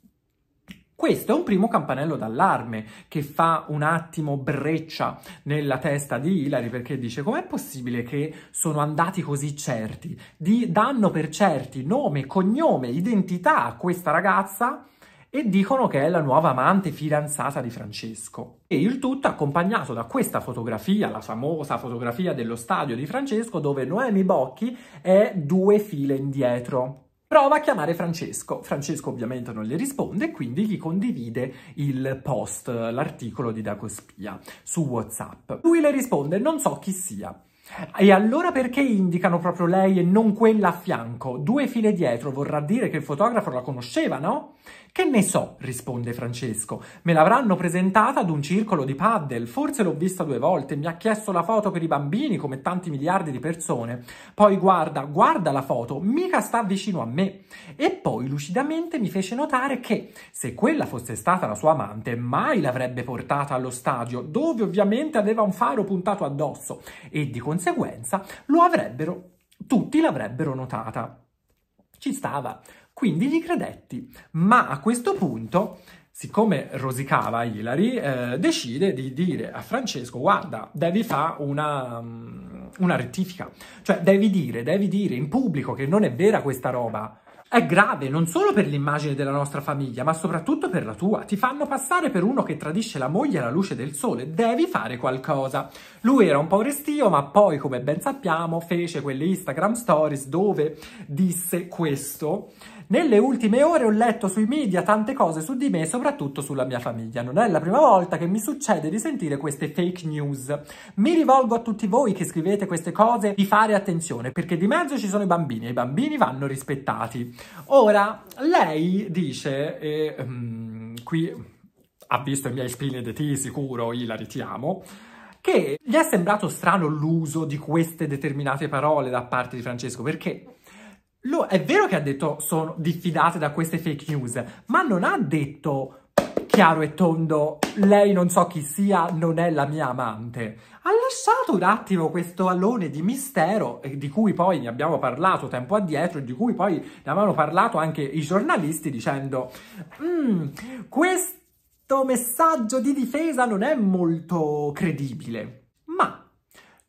questo è un primo campanello d'allarme che fa un attimo breccia nella testa di Hillary perché dice com'è possibile che sono andati così certi, di, danno per certi nome, cognome, identità a questa ragazza e dicono che è la nuova amante fidanzata di Francesco. E il tutto accompagnato da questa fotografia, la famosa fotografia dello stadio di Francesco dove Noemi Bocchi è due file indietro. Prova a chiamare Francesco. Francesco ovviamente non gli risponde, quindi gli condivide il post, l'articolo di Dacospia su WhatsApp. Lui le risponde, non so chi sia. E allora perché indicano proprio lei e non quella a fianco? Due file dietro vorrà dire che il fotografo la conosceva, no? Che ne so, risponde Francesco. Me l'avranno presentata ad un circolo di paddle, forse l'ho vista due volte, mi ha chiesto la foto per i bambini come tanti miliardi di persone. Poi guarda, guarda la foto, mica sta vicino a me. E poi lucidamente mi fece notare che se quella fosse stata la sua amante, mai l'avrebbe portata allo stadio, dove ovviamente aveva un faro puntato addosso e di conseguenza lo avrebbero tutti l'avrebbero notata. Ci stava. Quindi gli credetti, ma a questo punto, siccome rosicava Ilari, eh, decide di dire a Francesco, guarda, devi fare una, mm, una rettifica, cioè devi dire, devi dire in pubblico che non è vera questa roba, è grave non solo per l'immagine della nostra famiglia, ma soprattutto per la tua. Ti fanno passare per uno che tradisce la moglie alla luce del sole. Devi fare qualcosa. Lui era un po' restio, ma poi, come ben sappiamo, fece quelle Instagram stories dove disse questo. Nelle ultime ore ho letto sui media tante cose su di me e soprattutto sulla mia famiglia. Non è la prima volta che mi succede di sentire queste fake news. Mi rivolgo a tutti voi che scrivete queste cose di fare attenzione perché di mezzo ci sono i bambini e i bambini vanno rispettati. Ora, lei dice, e um, qui ha visto i miei spine spinedeti sicuro, io la amo, che gli è sembrato strano l'uso di queste determinate parole da parte di Francesco perché lo, è vero che ha detto sono diffidate da queste fake news, ma non ha detto chiaro e tondo lei non so chi sia, non è la mia amante. Ha lasciato un attimo questo alone di mistero eh, di cui poi ne abbiamo parlato tempo addietro, di cui poi ne avevano parlato anche i giornalisti dicendo mm, questo messaggio di difesa non è molto credibile. Ma,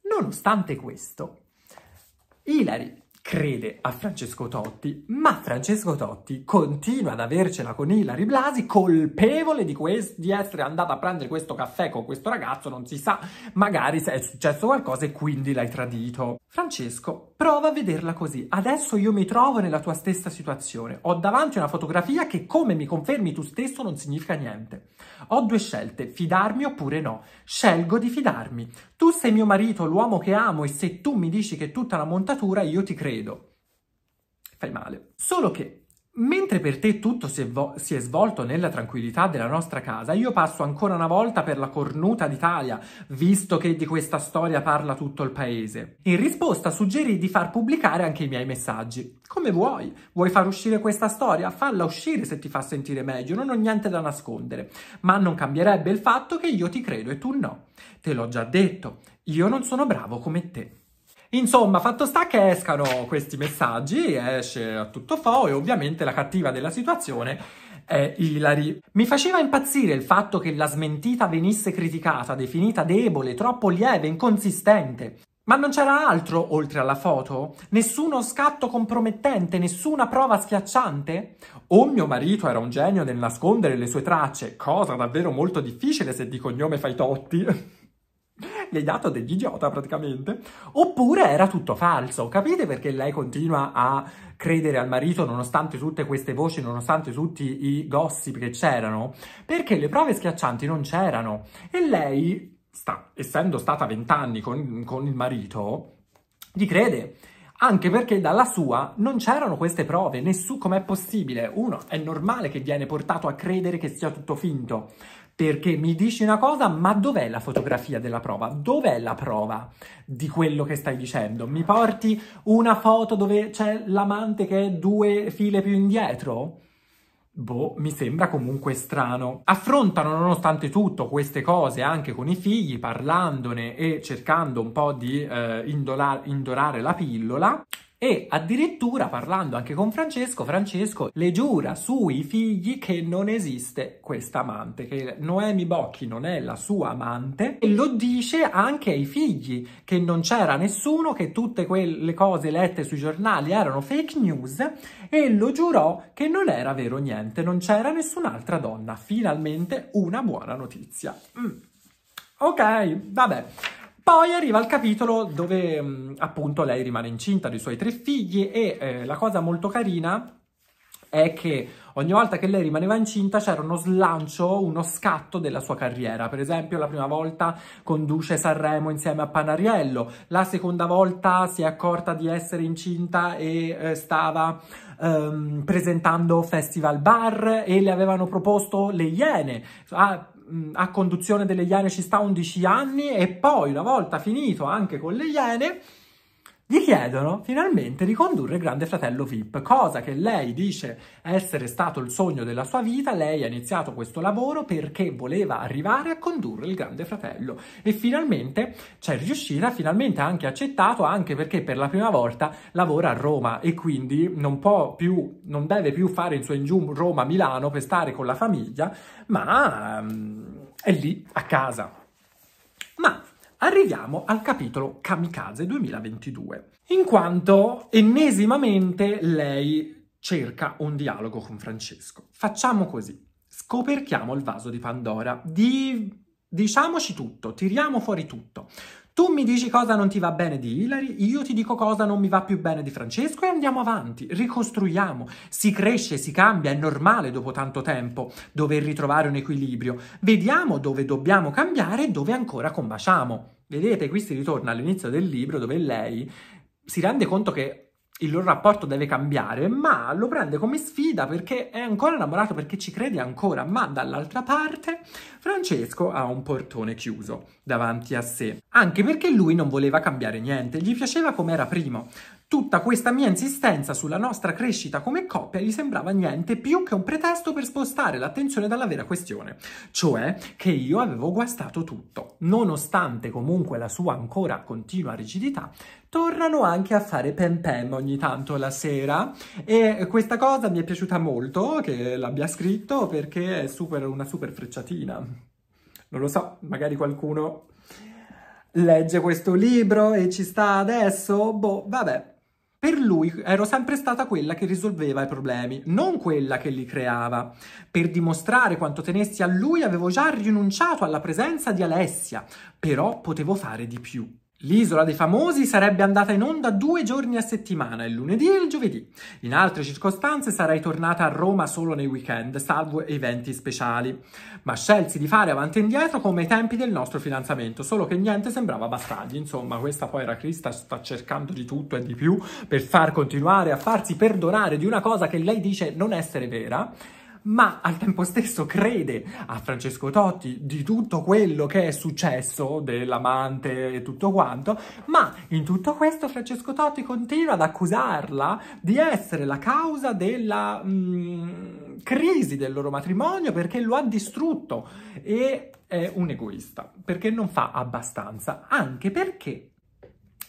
nonostante questo, Hilary crede a Francesco Totti, ma Francesco Totti continua ad avercela con Ilari Blasi, colpevole di, di, essere andata a prendere questo caffè con questo ragazzo, non si sa, magari se è successo qualcosa e quindi l'hai tradito. Francesco, prova a vederla così. Adesso io mi trovo nella tua stessa situazione. Ho davanti una fotografia che, come mi confermi tu stesso, non significa niente. Ho due scelte, fidarmi oppure no. Scelgo di fidarmi. Tu sei mio marito, l'uomo che amo, e se tu mi dici che è tutta la montatura, io ti credo credo. Fai male. Solo che, mentre per te tutto si è, si è, svolto nella tranquillità della nostra casa, io passo ancora una volta per la cornuta d'Italia, visto che di questa storia parla tutto il paese. In risposta suggerì di far pubblicare anche i miei messaggi. Come vuoi? Vuoi far uscire questa storia? Falla uscire se ti fa sentire meglio, non ho niente da nascondere. Ma non cambierebbe il fatto che io ti credo e tu no. Te l'ho già detto, io non sono bravo come te. Insomma, fatto sta che escano questi messaggi, esce a tutto fo e ovviamente la cattiva della situazione è Hillary. Mi faceva impazzire il fatto che la smentita venisse criticata, definita debole, troppo lieve, inconsistente. Ma non c'era altro oltre alla foto? Nessuno scatto compromettente, nessuna prova schiacciante? O oh, mio marito era un genio nel nascondere le sue tracce, cosa davvero molto difficile se di cognome fai totti. gli hai dato degli idiota praticamente. Oppure era tutto falso. Capite perché lei continua a credere al marito nonostante tutte queste voci, nonostante tutti i gossip che c'erano? Perché le prove schiaccianti non c'erano. E lei, sta, essendo stata vent'anni con, con il marito, gli crede anche perché dalla sua non c'erano queste prove, nessuno com'è possibile. Uno, è normale che viene portato a credere che sia tutto finto, perché mi dici una cosa, ma dov'è la fotografia della prova? Dov'è la prova di quello che stai dicendo? Mi porti una foto dove c'è l'amante che è due file più indietro? Boh, mi sembra comunque strano. Affrontano nonostante tutto queste cose anche con i figli, parlandone e cercando un po' di eh, indola- indorare la pillola, e addirittura parlando anche con Francesco, Francesco le giura sui figli che non esiste questa amante, che Noemi Bocchi non è la sua amante e lo dice anche ai figli che non c'era nessuno, che tutte quelle cose lette sui giornali erano fake news e lo giurò che non era vero niente, non c'era nessun'altra donna. Finalmente una buona notizia. Mm. Ok, vabbè. Poi arriva il capitolo dove mm, appunto lei rimane incinta dei suoi tre figli e eh, la cosa molto carina è che ogni volta che lei rimaneva incinta c'era uno slancio, uno scatto della sua carriera. Per esempio, la prima volta conduce Sanremo insieme a Panariello, la seconda volta si è accorta di essere incinta e eh, stava ehm, presentando festival bar e le avevano proposto le Iene. Ah, a conduzione delle Iene ci sta 11 anni e poi una volta finito anche con le Iene gli chiedono finalmente di condurre Grande Fratello VIP, cosa che lei dice essere stato il sogno della sua vita. Lei ha iniziato questo lavoro perché voleva arrivare a condurre il Grande Fratello e finalmente c'è riuscita, finalmente ha anche accettato, anche perché per la prima volta lavora a Roma e quindi non può più, non deve più fare il suo in giù Roma-Milano per stare con la famiglia, ma ehm, è lì a casa. Ma Arriviamo al capitolo Kamikaze 2022, in quanto ennesimamente lei cerca un dialogo con Francesco. Facciamo così, scoperchiamo il vaso di Pandora, di... diciamoci tutto, tiriamo fuori tutto. Tu mi dici cosa non ti va bene di Hilary, io ti dico cosa non mi va più bene di Francesco e andiamo avanti, ricostruiamo. Si cresce, si cambia, è normale dopo tanto tempo dover ritrovare un equilibrio. Vediamo dove dobbiamo cambiare e dove ancora combaciamo. Vedete, qui si ritorna all'inizio del libro dove lei si rende conto che il loro rapporto deve cambiare, ma lo prende come sfida perché è ancora innamorato, perché ci crede ancora, ma dall'altra parte Francesco ha un portone chiuso davanti a sé, anche perché lui non voleva cambiare niente, gli piaceva come era prima. Tutta questa mia insistenza sulla nostra crescita come coppia gli sembrava niente più che un pretesto per spostare l'attenzione dalla vera questione, cioè che io avevo guastato tutto. Nonostante comunque la sua ancora continua rigidità, tornano anche a fare pem pem ogni tanto la sera e questa cosa mi è piaciuta molto che l'abbia scritto perché è super, una super frecciatina. Non lo so, magari qualcuno legge questo libro e ci sta adesso, boh, vabbè. Per lui ero sempre stata quella che risolveva i problemi, non quella che li creava. Per dimostrare quanto tenessi a lui avevo già rinunciato alla presenza di Alessia, però potevo fare di più. L'isola dei famosi sarebbe andata in onda due giorni a settimana, il lunedì e il giovedì. In altre circostanze sarei tornata a Roma solo nei weekend, salvo eventi speciali. Ma scelsi di fare avanti e indietro come ai tempi del nostro fidanzamento, solo che niente sembrava bastargli. Insomma, questa poi era Crista, sta cercando di tutto e di più per far continuare a farsi perdonare di una cosa che lei dice non essere vera ma al tempo stesso crede a Francesco Totti di tutto quello che è successo, dell'amante e tutto quanto, ma in tutto questo Francesco Totti continua ad accusarla di essere la causa della mh, mm, crisi del loro matrimonio perché lo ha distrutto e è un egoista, perché non fa abbastanza, anche perché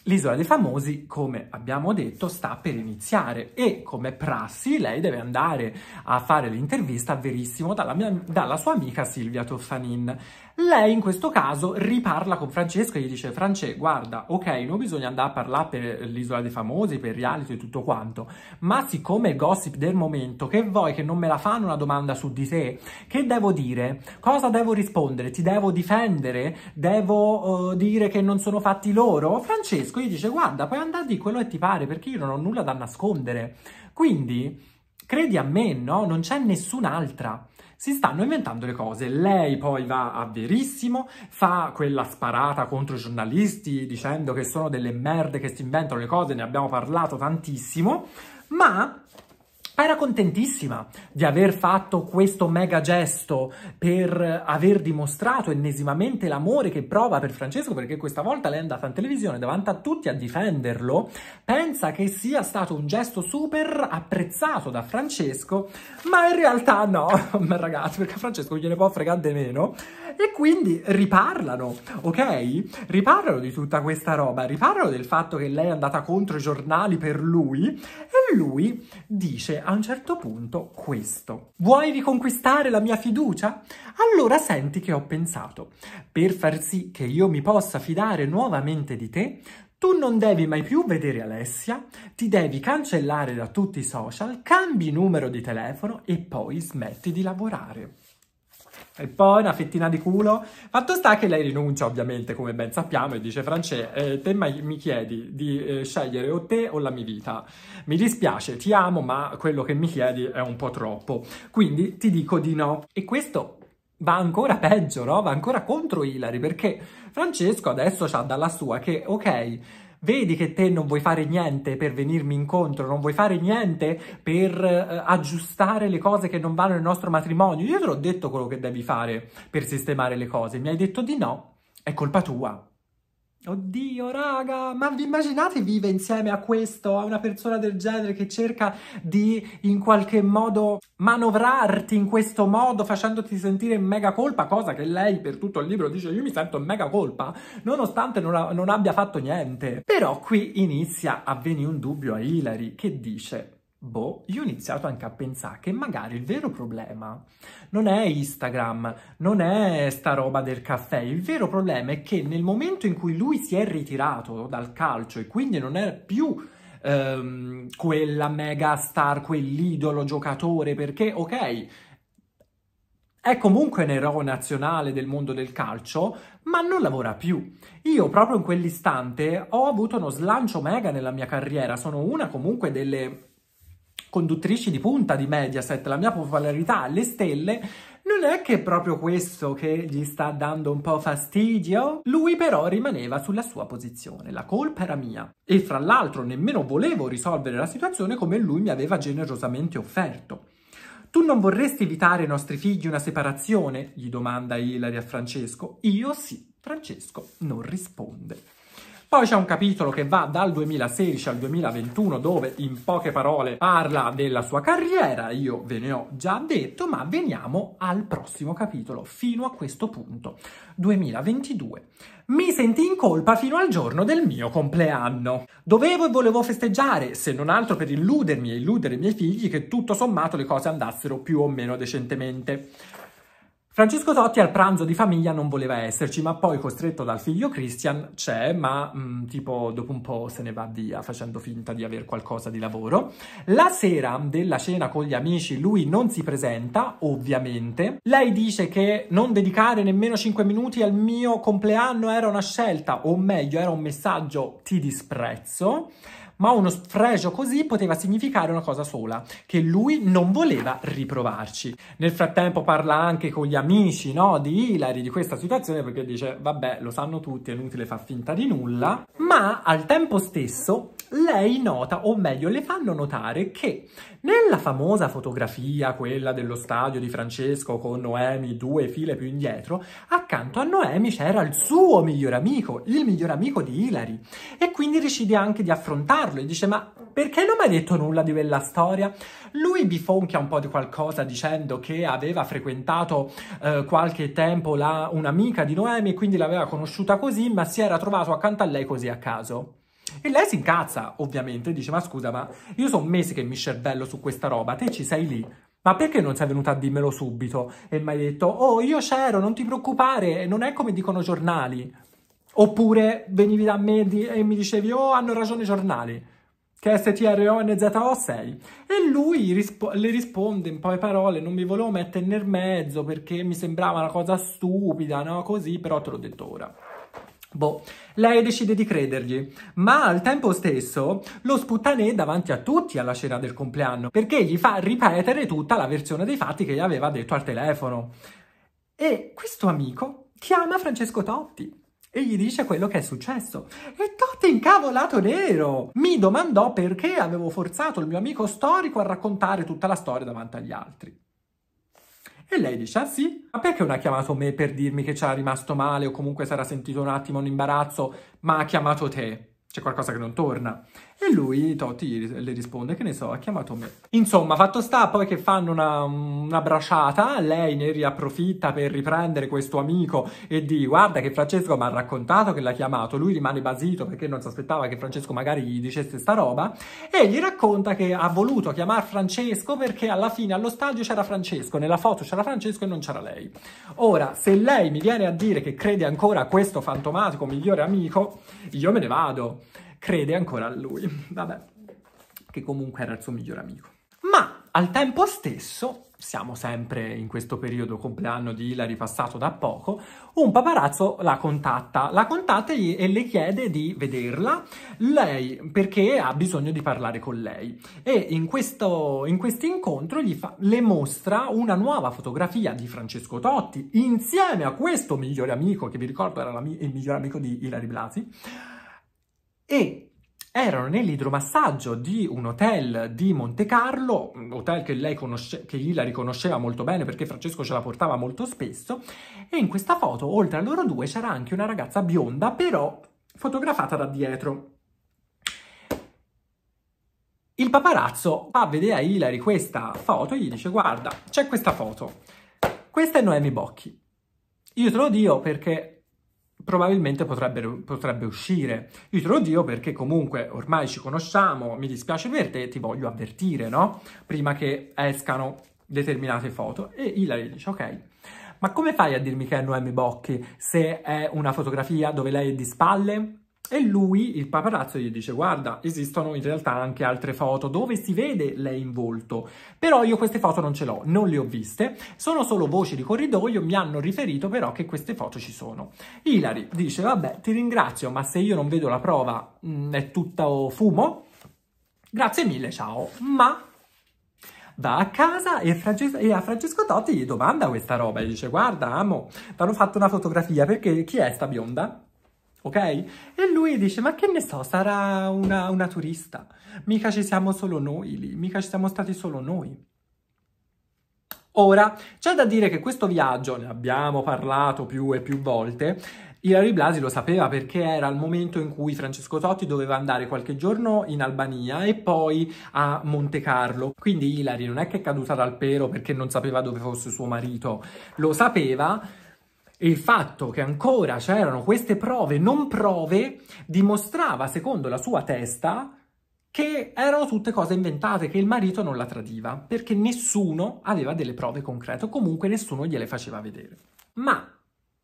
L'isola dei famosi, come abbiamo detto, sta per iniziare e come prassi lei deve andare a fare l'intervista Verissimo dalla, mia, dalla sua amica Silvia Toffanin. Lei in questo caso riparla con Francesco e gli dice Francesco, guarda, ok, non bisogna andare a parlare per l'isola dei famosi, per reality e tutto quanto, ma siccome gossip del momento, che vuoi che non me la fanno una domanda su di te? Che devo dire? Cosa devo rispondere? Ti devo difendere? Devo uh, dire che non sono fatti loro? Francesco gli dice guarda, puoi andare di quello che ti pare perché io non ho nulla da nascondere. Quindi credi a me, no? Non c'è nessun'altra si stanno inventando le cose. Lei poi va a Verissimo, fa quella sparata contro i giornalisti dicendo che sono delle merde che si inventano le cose, ne abbiamo parlato tantissimo, ma era contentissima di aver fatto questo mega gesto per aver dimostrato ennesimamente l'amore che prova per Francesco, perché questa volta lei è andata in televisione davanti a tutti a difenderlo. Pensa che sia stato un gesto super apprezzato da Francesco, ma in realtà no, ragazzi, perché Francesco gliene può fregare meno. E quindi riparlano, ok? Riparlano di tutta questa roba, riparlano del fatto che lei è andata contro i giornali per lui e lui dice a un certo punto questo. Vuoi riconquistare la mia fiducia? Allora senti che ho pensato. Per far sì che io mi possa fidare nuovamente di te, tu non devi mai più vedere Alessia, ti devi cancellare da tutti i social, cambi numero di telefono e poi smetti di lavorare. E poi una fettina di culo. Fatto sta che lei rinuncia, ovviamente, come ben sappiamo, e dice: France, eh, te mi chiedi di eh, scegliere o te o la mia vita. Mi dispiace, ti amo, ma quello che mi chiedi è un po' troppo. Quindi ti dico di no. E questo va ancora peggio, no? Va ancora contro Ilari perché Francesco adesso ha dalla sua che, ok, Vedi che te non vuoi fare niente per venirmi incontro, non vuoi fare niente per eh, aggiustare le cose che non vanno nel nostro matrimonio. Io te l'ho detto quello che devi fare per sistemare le cose, mi hai detto di no, è colpa tua. Oddio, raga, ma vi immaginate vive insieme a questo, a una persona del genere che cerca di in qualche modo manovrarti in questo modo facendoti sentire mega colpa, cosa che lei per tutto il libro dice io mi sento mega colpa, nonostante non, non abbia fatto niente. Però qui inizia a venire un dubbio a Hilary che dice Boh, io ho iniziato anche a pensare che magari il vero problema non è Instagram, non è sta roba del caffè, il vero problema è che nel momento in cui lui si è ritirato dal calcio e quindi non è più ehm, quella mega star, quell'idolo giocatore, perché ok, è comunque un eroe nazionale del mondo del calcio, ma non lavora più. Io proprio in quell'istante ho avuto uno slancio mega nella mia carriera, sono una comunque delle conduttrici di punta di Mediaset, la mia popolarità alle stelle, non è che è proprio questo che gli sta dando un po' fastidio? Lui però rimaneva sulla sua posizione, la colpa era mia. E fra l'altro nemmeno volevo risolvere la situazione come lui mi aveva generosamente offerto. Tu non vorresti evitare ai nostri figli una separazione? gli domanda Ilari a Francesco. Io sì. Francesco non risponde. Poi c'è un capitolo che va dal 2016 al 2021 dove in poche parole parla della sua carriera, io ve ne ho già detto, ma veniamo al prossimo capitolo fino a questo punto, 2022. Mi sentì in colpa fino al giorno del mio compleanno. Dovevo e volevo festeggiare, se non altro per illudermi e illudere i miei figli che tutto sommato le cose andassero più o meno decentemente. Francesco Totti al pranzo di famiglia non voleva esserci, ma poi costretto dal figlio Christian c'è, ma mh, mm, tipo dopo un po' se ne va via facendo finta di aver qualcosa di lavoro. La sera della cena con gli amici lui non si presenta, ovviamente. Lei dice che non dedicare nemmeno 5 minuti al mio compleanno era una scelta, o meglio era un messaggio ti disprezzo ma uno sfregio così poteva significare una cosa sola, che lui non voleva riprovarci. Nel frattempo parla anche con gli amici no, di Hilary di questa situazione perché dice vabbè lo sanno tutti è inutile far finta di nulla, ma al tempo stesso lei nota, o meglio, le fanno notare che nella famosa fotografia, quella dello stadio di Francesco con Noemi due file più indietro, accanto a Noemi c'era il suo miglior amico, il miglior amico di Hilary. E quindi decide anche di affrontarlo e dice: Ma perché non mi hai detto nulla di quella storia? Lui bifonchia un po' di qualcosa dicendo che aveva frequentato eh, qualche tempo la, un'amica di Noemi e quindi l'aveva conosciuta così, ma si era trovato accanto a lei così a caso. E lei si incazza, ovviamente, dice, ma scusa, ma io sono mesi che mi cervello su questa roba, te ci sei lì, ma perché non sei venuta a dimmelo subito? E mi hai detto, oh, io c'ero, non ti preoccupare, non è come dicono i giornali. Oppure venivi da me e mi dicevi, oh, hanno ragione i giornali, che STRONZO sei. E lui rispo le risponde in poche parole, non mi volevo mettere nel mezzo perché mi sembrava una cosa stupida, no? Così, però te l'ho detto ora. Boh, lei decide di credergli, ma al tempo stesso lo sputtanè davanti a tutti alla cena del compleanno, perché gli fa ripetere tutta la versione dei fatti che gli aveva detto al telefono. E questo amico chiama Francesco Totti e gli dice quello che è successo. E Totti incavolato nero! Mi domandò perché avevo forzato il mio amico storico a raccontare tutta la storia davanti agli altri. E lei dice, ah sì? Ma perché non ha chiamato me per dirmi che c'era rimasto male o comunque si era sentito un attimo un imbarazzo, ma ha chiamato te? C'è qualcosa che non torna. E lui, Totti, le risponde, che ne so, ha chiamato me. Insomma, fatto sta poi che fanno una, una bracciata, lei ne riapprofitta per riprendere questo amico e di guarda che Francesco mi ha raccontato che l'ha chiamato, lui rimane basito perché non si aspettava che Francesco magari gli dicesse sta roba e gli racconta che ha voluto chiamare Francesco perché alla fine allo stadio c'era Francesco, nella foto c'era Francesco e non c'era lei. Ora, se lei mi viene a dire che crede ancora a questo fantomatico migliore amico, io me ne vado crede ancora a lui, vabbè, che comunque era il suo miglior amico. Ma al tempo stesso, siamo sempre in questo periodo compleanno di Hilary passato da poco, un paparazzo la contatta, la contatta e le chiede di vederla, lei perché ha bisogno di parlare con lei e in questo in quest incontro gli fa, le mostra una nuova fotografia di Francesco Totti insieme a questo migliore amico, che vi ricordo era il migliore amico di Hilary Blasi, e erano nell'idromassaggio di un hotel di Monte Carlo, un hotel che lei conosce, che Ila riconosceva molto bene perché Francesco ce la portava molto spesso, e in questa foto, oltre a loro due, c'era anche una ragazza bionda, però fotografata da dietro. Il paparazzo va a vedere a Hilary questa foto e gli dice guarda, c'è questa foto, questa è Noemi Bocchi. Io te lo dico perché probabilmente potrebbe, potrebbe uscire. Io te lo dico perché comunque ormai ci conosciamo, mi dispiace per te, ti voglio avvertire, no? Prima che escano determinate foto. E Hilary dice, ok, ma come fai a dirmi che è Noemi Bocchi se è una fotografia dove lei è di spalle? E lui, il paparazzo, gli dice guarda, esistono in realtà anche altre foto dove si vede lei in volto, però io queste foto non ce l'ho, non le ho viste, sono solo voci di corridoio, mi hanno riferito però che queste foto ci sono. Ilari dice vabbè, ti ringrazio, ma se io non vedo la prova mh, mm, è tutto fumo, grazie mille, ciao, ma va a casa e, Francesco, e, a Francesco Totti gli domanda questa roba e dice guarda amo, ti hanno fatto una fotografia perché chi è sta bionda? ok? E lui dice, ma che ne so, sarà una, una turista, mica ci siamo solo noi lì, mica ci siamo stati solo noi. Ora, c'è da dire che questo viaggio, ne abbiamo parlato più e più volte, Ilari Blasi lo sapeva perché era il momento in cui Francesco Totti doveva andare qualche giorno in Albania e poi a Monte Carlo. Quindi Ilari non è che è caduta dal pero perché non sapeva dove fosse suo marito, lo sapeva, e il fatto che ancora c'erano queste prove, non prove, dimostrava, secondo la sua testa, che erano tutte cose inventate, che il marito non la tradiva, perché nessuno aveva delle prove concrete, o comunque nessuno gliele faceva vedere. Ma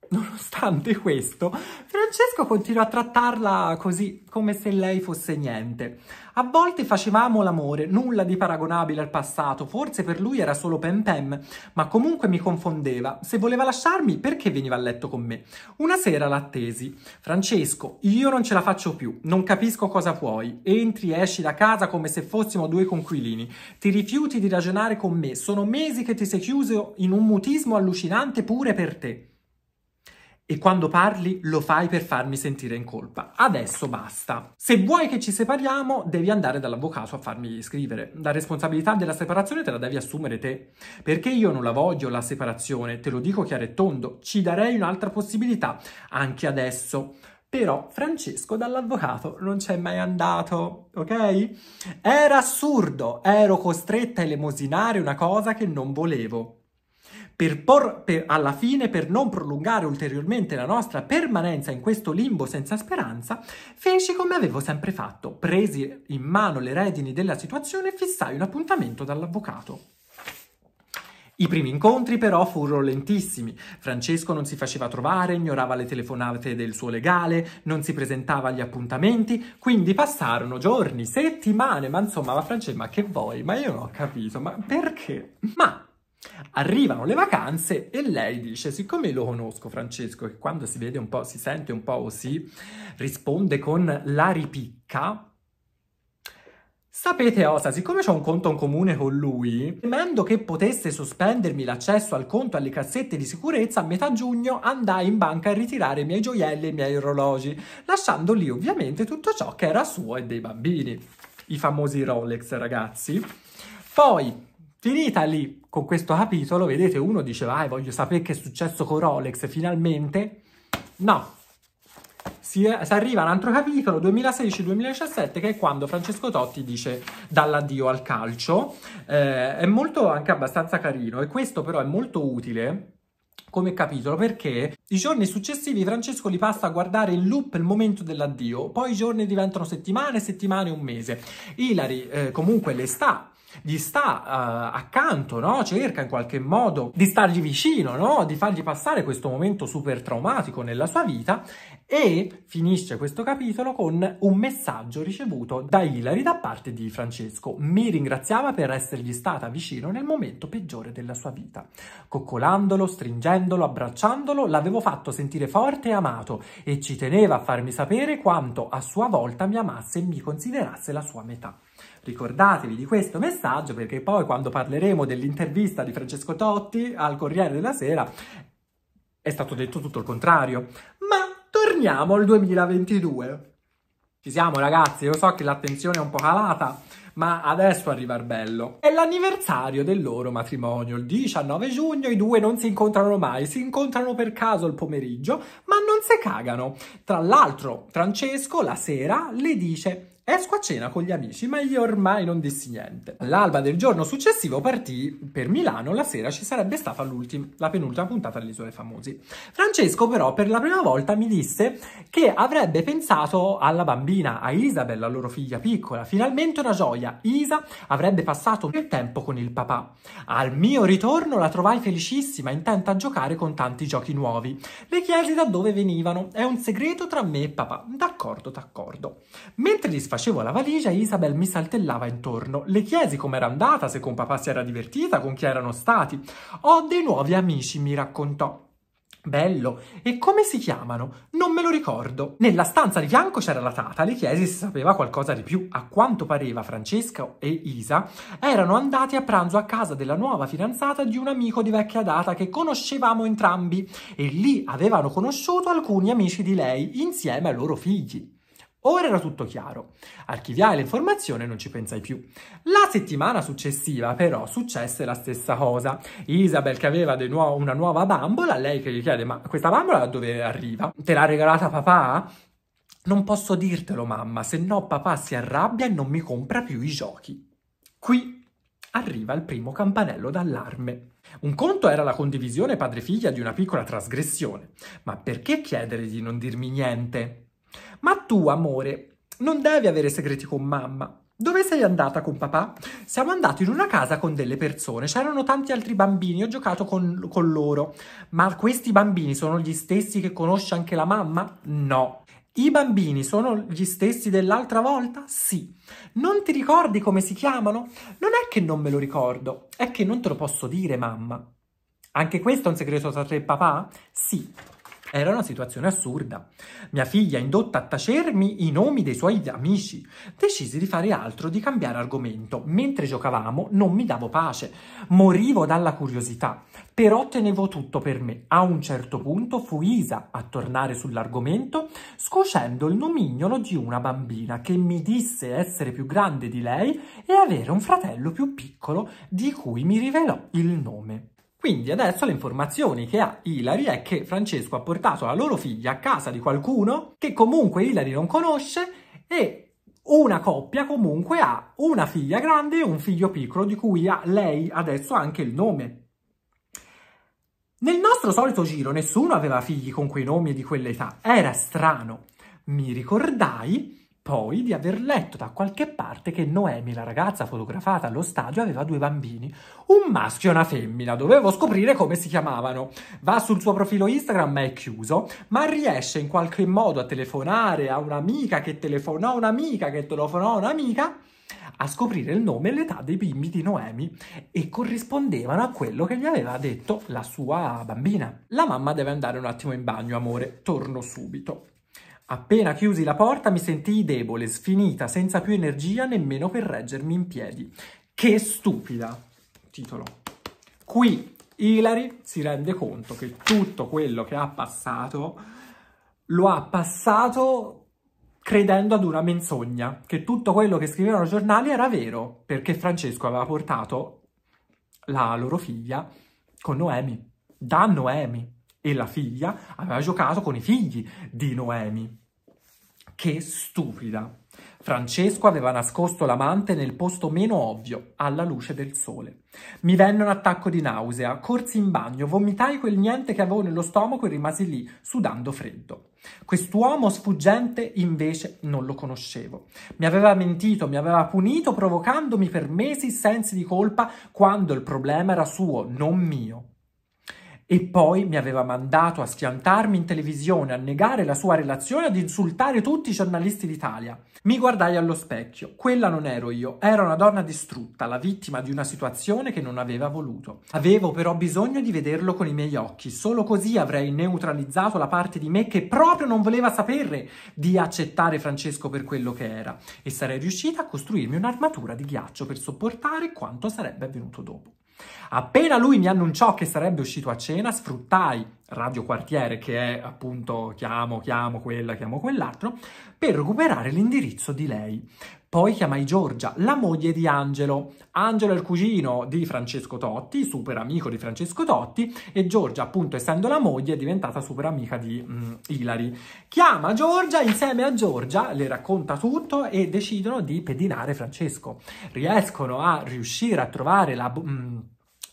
Nonostante questo, Francesco continua a trattarla così, come se lei fosse niente. A volte facevamo l'amore, nulla di paragonabile al passato, forse per lui era solo pem pem, ma comunque mi confondeva. Se voleva lasciarmi, perché veniva a letto con me? Una sera l'attesi. Francesco, io non ce la faccio più, non capisco cosa vuoi. Entri e esci da casa come se fossimo due conquilini. Ti rifiuti di ragionare con me, sono mesi che ti sei chiuso in un mutismo allucinante pure per te e quando parli lo fai per farmi sentire in colpa. Adesso basta. Se vuoi che ci separiamo, devi andare dall'avvocato a farmi scrivere. La responsabilità della separazione te la devi assumere te. Perché io non la voglio la separazione, te lo dico chiaro e tondo, ci darei un'altra possibilità anche adesso. Però Francesco dall'avvocato non c'è mai andato, ok? Era assurdo, ero costretta a elemosinare una cosa che non volevo per por, per, alla fine, per non prolungare ulteriormente la nostra permanenza in questo limbo senza speranza, feci come avevo sempre fatto, presi in mano le redini della situazione e fissai un appuntamento dall'avvocato. I primi incontri però furono lentissimi. Francesco non si faceva trovare, ignorava le telefonate del suo legale, non si presentava agli appuntamenti, quindi passarono giorni, settimane, ma insomma, ma Francesco, ma che vuoi? Ma io non ho capito, ma perché? Ma Arrivano le vacanze e lei dice, siccome lo conosco Francesco, che quando si vede un po', si sente un po' o risponde con la ripicca, Sapete Osa, Siccome ho un conto in comune con lui, temendo che potesse sospendermi l'accesso al conto alle cassette di sicurezza, a metà giugno andai in banca a ritirare i miei gioielli e i miei orologi, lasciando lì ovviamente tutto ciò che era suo e dei bambini. I famosi Rolex, ragazzi. Poi, Finita lì con questo capitolo, vedete, uno diceva, ah, voglio sapere che è successo con Rolex, finalmente. No, si, si arriva a un altro capitolo, 2016-2017, che è quando Francesco Totti dice dall'addio al calcio. Eh, è molto, anche abbastanza carino, e questo però è molto utile come capitolo perché i giorni successivi Francesco li passa a guardare in loop il momento dell'addio, poi i giorni diventano settimane, settimane un mese. Ilari eh, comunque le sta gli sta uh, accanto, no? cerca in qualche modo di stargli vicino, no? di fargli passare questo momento super traumatico nella sua vita e finisce questo capitolo con un messaggio ricevuto da Hilary da parte di Francesco. Mi ringraziava per essergli stata vicino nel momento peggiore della sua vita. Coccolandolo, stringendolo, abbracciandolo, l'avevo fatto sentire forte e amato e ci teneva a farmi sapere quanto a sua volta mi amasse e mi considerasse la sua metà. Ricordatevi di questo messaggio perché poi quando parleremo dell'intervista di Francesco Totti al Corriere della Sera è stato detto tutto il contrario. Ma torniamo al 2022. Ci siamo ragazzi, io so che l'attenzione è un po' calata, ma adesso arriva il bello. È l'anniversario del loro matrimonio, il 19 giugno i due non si incontrano mai, si incontrano per caso il pomeriggio, ma non si cagano. Tra l'altro Francesco la sera le dice Esco a cena con gli amici, ma io ormai non dissi niente. All'alba del giorno successivo partì per Milano, la sera ci sarebbe stata l'ultima, la penultima puntata delle Isole Famosi. Francesco però per la prima volta mi disse che avrebbe pensato alla bambina, a Isabella, loro figlia piccola. Finalmente una gioia, Isa avrebbe passato del tempo con il papà. Al mio ritorno la trovai felicissima, intenta a giocare con tanti giochi nuovi. Le chiesi da dove venivano, è un segreto tra me e papà. D'accordo, d'accordo. Mentre disfacevo facevo la valigia Isabel mi saltellava intorno. Le chiesi com'era andata, se con papà si era divertita, con chi erano stati. Ho dei nuovi amici, mi raccontò. Bello, e come si chiamano? Non me lo ricordo. Nella stanza di fianco c'era la tata, le chiesi se sapeva qualcosa di più. A quanto pareva Francesca e Isa erano andati a pranzo a casa della nuova fidanzata di un amico di vecchia data che conoscevamo entrambi e lì avevano conosciuto alcuni amici di lei insieme ai loro figli. Ora era tutto chiaro. Archiviai l'informazione e non ci pensai più. La settimana successiva, però, successe la stessa cosa. Isabel che aveva nuo- una nuova bambola, lei che gli chiede: Ma questa bambola da dove arriva? Te l'ha regalata papà? Non posso dirtelo, mamma, se no papà si arrabbia e non mi compra più i giochi. Qui arriva il primo campanello d'allarme. Un conto era la condivisione padre-figlia di una piccola trasgressione, ma perché chiedere di non dirmi niente? Ma tu, amore, non devi avere segreti con mamma. Dove sei andata con papà? Siamo andati in una casa con delle persone, c'erano tanti altri bambini, ho giocato con, con, loro. Ma questi bambini sono gli stessi che conosce anche la mamma? No. I bambini sono gli stessi dell'altra volta? Sì. Non ti ricordi come si chiamano? Non è che non me lo ricordo, è che non te lo posso dire, mamma. Anche questo è un segreto tra te e papà? Sì. Era una situazione assurda. Mia figlia, indotta a tacermi i nomi dei suoi amici, decisi di fare altro, di cambiare argomento. Mentre giocavamo non mi davo pace, morivo dalla curiosità, però tenevo tutto per me. A un certo punto fu Isa a tornare sull'argomento, scoscendo il nomignolo di una bambina che mi disse essere più grande di lei e avere un fratello più piccolo di cui mi rivelò il nome. Quindi adesso le informazioni che ha Ilari è che Francesco ha portato la loro figlia a casa di qualcuno che comunque Ilari non conosce e una coppia comunque ha una figlia grande e un figlio piccolo di cui ha lei adesso anche il nome. Nel nostro solito giro nessuno aveva figli con quei nomi e di quell'età, era strano. Mi ricordai poi di aver letto da qualche parte che Noemi, la ragazza fotografata allo stadio, aveva due bambini, un maschio e una femmina. Dovevo scoprire come si chiamavano. Va sul suo profilo Instagram, ma è chiuso, ma riesce in qualche modo a telefonare a un'amica che telefonò un'amica che telefonò un'amica a scoprire il nome e l'età dei bimbi di Noemi e corrispondevano a quello che gli aveva detto la sua bambina. La mamma deve andare un attimo in bagno, amore, torno subito. Appena chiusi la porta mi sentii debole, sfinita, senza più energia nemmeno per reggermi in piedi. Che stupida! Titolo. Qui Hilary si rende conto che tutto quello che ha passato lo ha passato credendo ad una menzogna, che tutto quello che scrivevano i giornali era vero, perché Francesco aveva portato la loro figlia con Noemi, da Noemi e la figlia aveva giocato con i figli di Noemi. Che stupida! Francesco aveva nascosto l'amante nel posto meno ovvio, alla luce del sole. Mi venne un attacco di nausea, corsi in bagno, vomitai quel niente che avevo nello stomaco e rimasi lì, sudando freddo. Quest'uomo sfuggente invece non lo conoscevo. Mi aveva mentito, mi aveva punito, provocandomi per mesi sensi di colpa quando il problema era suo, non mio e poi mi aveva mandato a schiantarmi in televisione, a negare la sua relazione, ad insultare tutti i giornalisti d'Italia. Mi guardai allo specchio. Quella non ero io, era una donna distrutta, la vittima di una situazione che non aveva voluto. Avevo però bisogno di vederlo con i miei occhi, solo così avrei neutralizzato la parte di me che proprio non voleva sapere di accettare Francesco per quello che era e sarei riuscita a costruirmi un'armatura di ghiaccio per sopportare quanto sarebbe avvenuto dopo. Appena lui mi annunciò che sarebbe uscito a cena, sfruttai Radio Quartiere, che è appunto chiamo, chiamo quella, chiamo quell'altro, per recuperare l'indirizzo di lei. Poi chiamai Giorgia, la moglie di Angelo. Angelo è il cugino di Francesco Totti, super amico di Francesco Totti, e Giorgia, appunto, essendo la moglie, è diventata super amica di mm, Ilari. Chiama Giorgia, insieme a Giorgia le racconta tutto e decidono di pedinare Francesco. Riescono a riuscire a trovare la... Mm,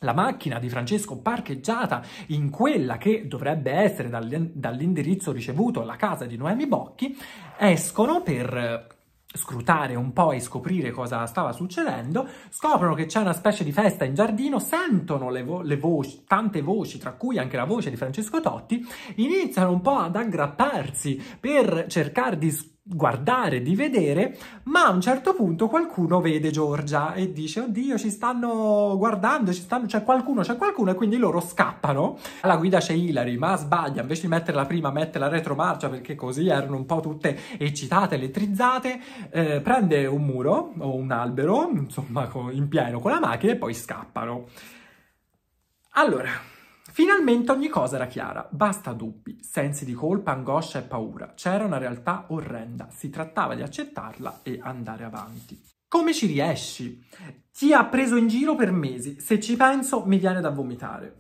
la macchina di Francesco parcheggiata in quella che dovrebbe essere dall'indirizzo ricevuto alla casa di Noemi Bocchi, escono per scrutare un po' e scoprire cosa stava succedendo, scoprono che c'è una specie di festa in giardino, sentono le, vo le voci, tante voci, tra cui anche la voce di Francesco Totti, iniziano un po' ad aggrapparsi per cercare di scoprire guardare, di vedere, ma a un certo punto qualcuno vede Giorgia e dice oddio ci stanno guardando, ci stanno... c'è qualcuno, c'è qualcuno e quindi loro scappano. Alla guida c'è Hilary, ma sbaglia, invece di mettere la prima mette la retromarcia perché così erano un po' tutte eccitate, elettrizzate, eh, prende un muro o un albero, insomma in pieno con la macchina e poi scappano. Allora, Finalmente ogni cosa era chiara, basta dubbi, sensi di colpa, angoscia e paura. C'era una realtà orrenda, si trattava di accettarla e andare avanti. Come ci riesci? Ti ha preso in giro per mesi, se ci penso mi viene da vomitare.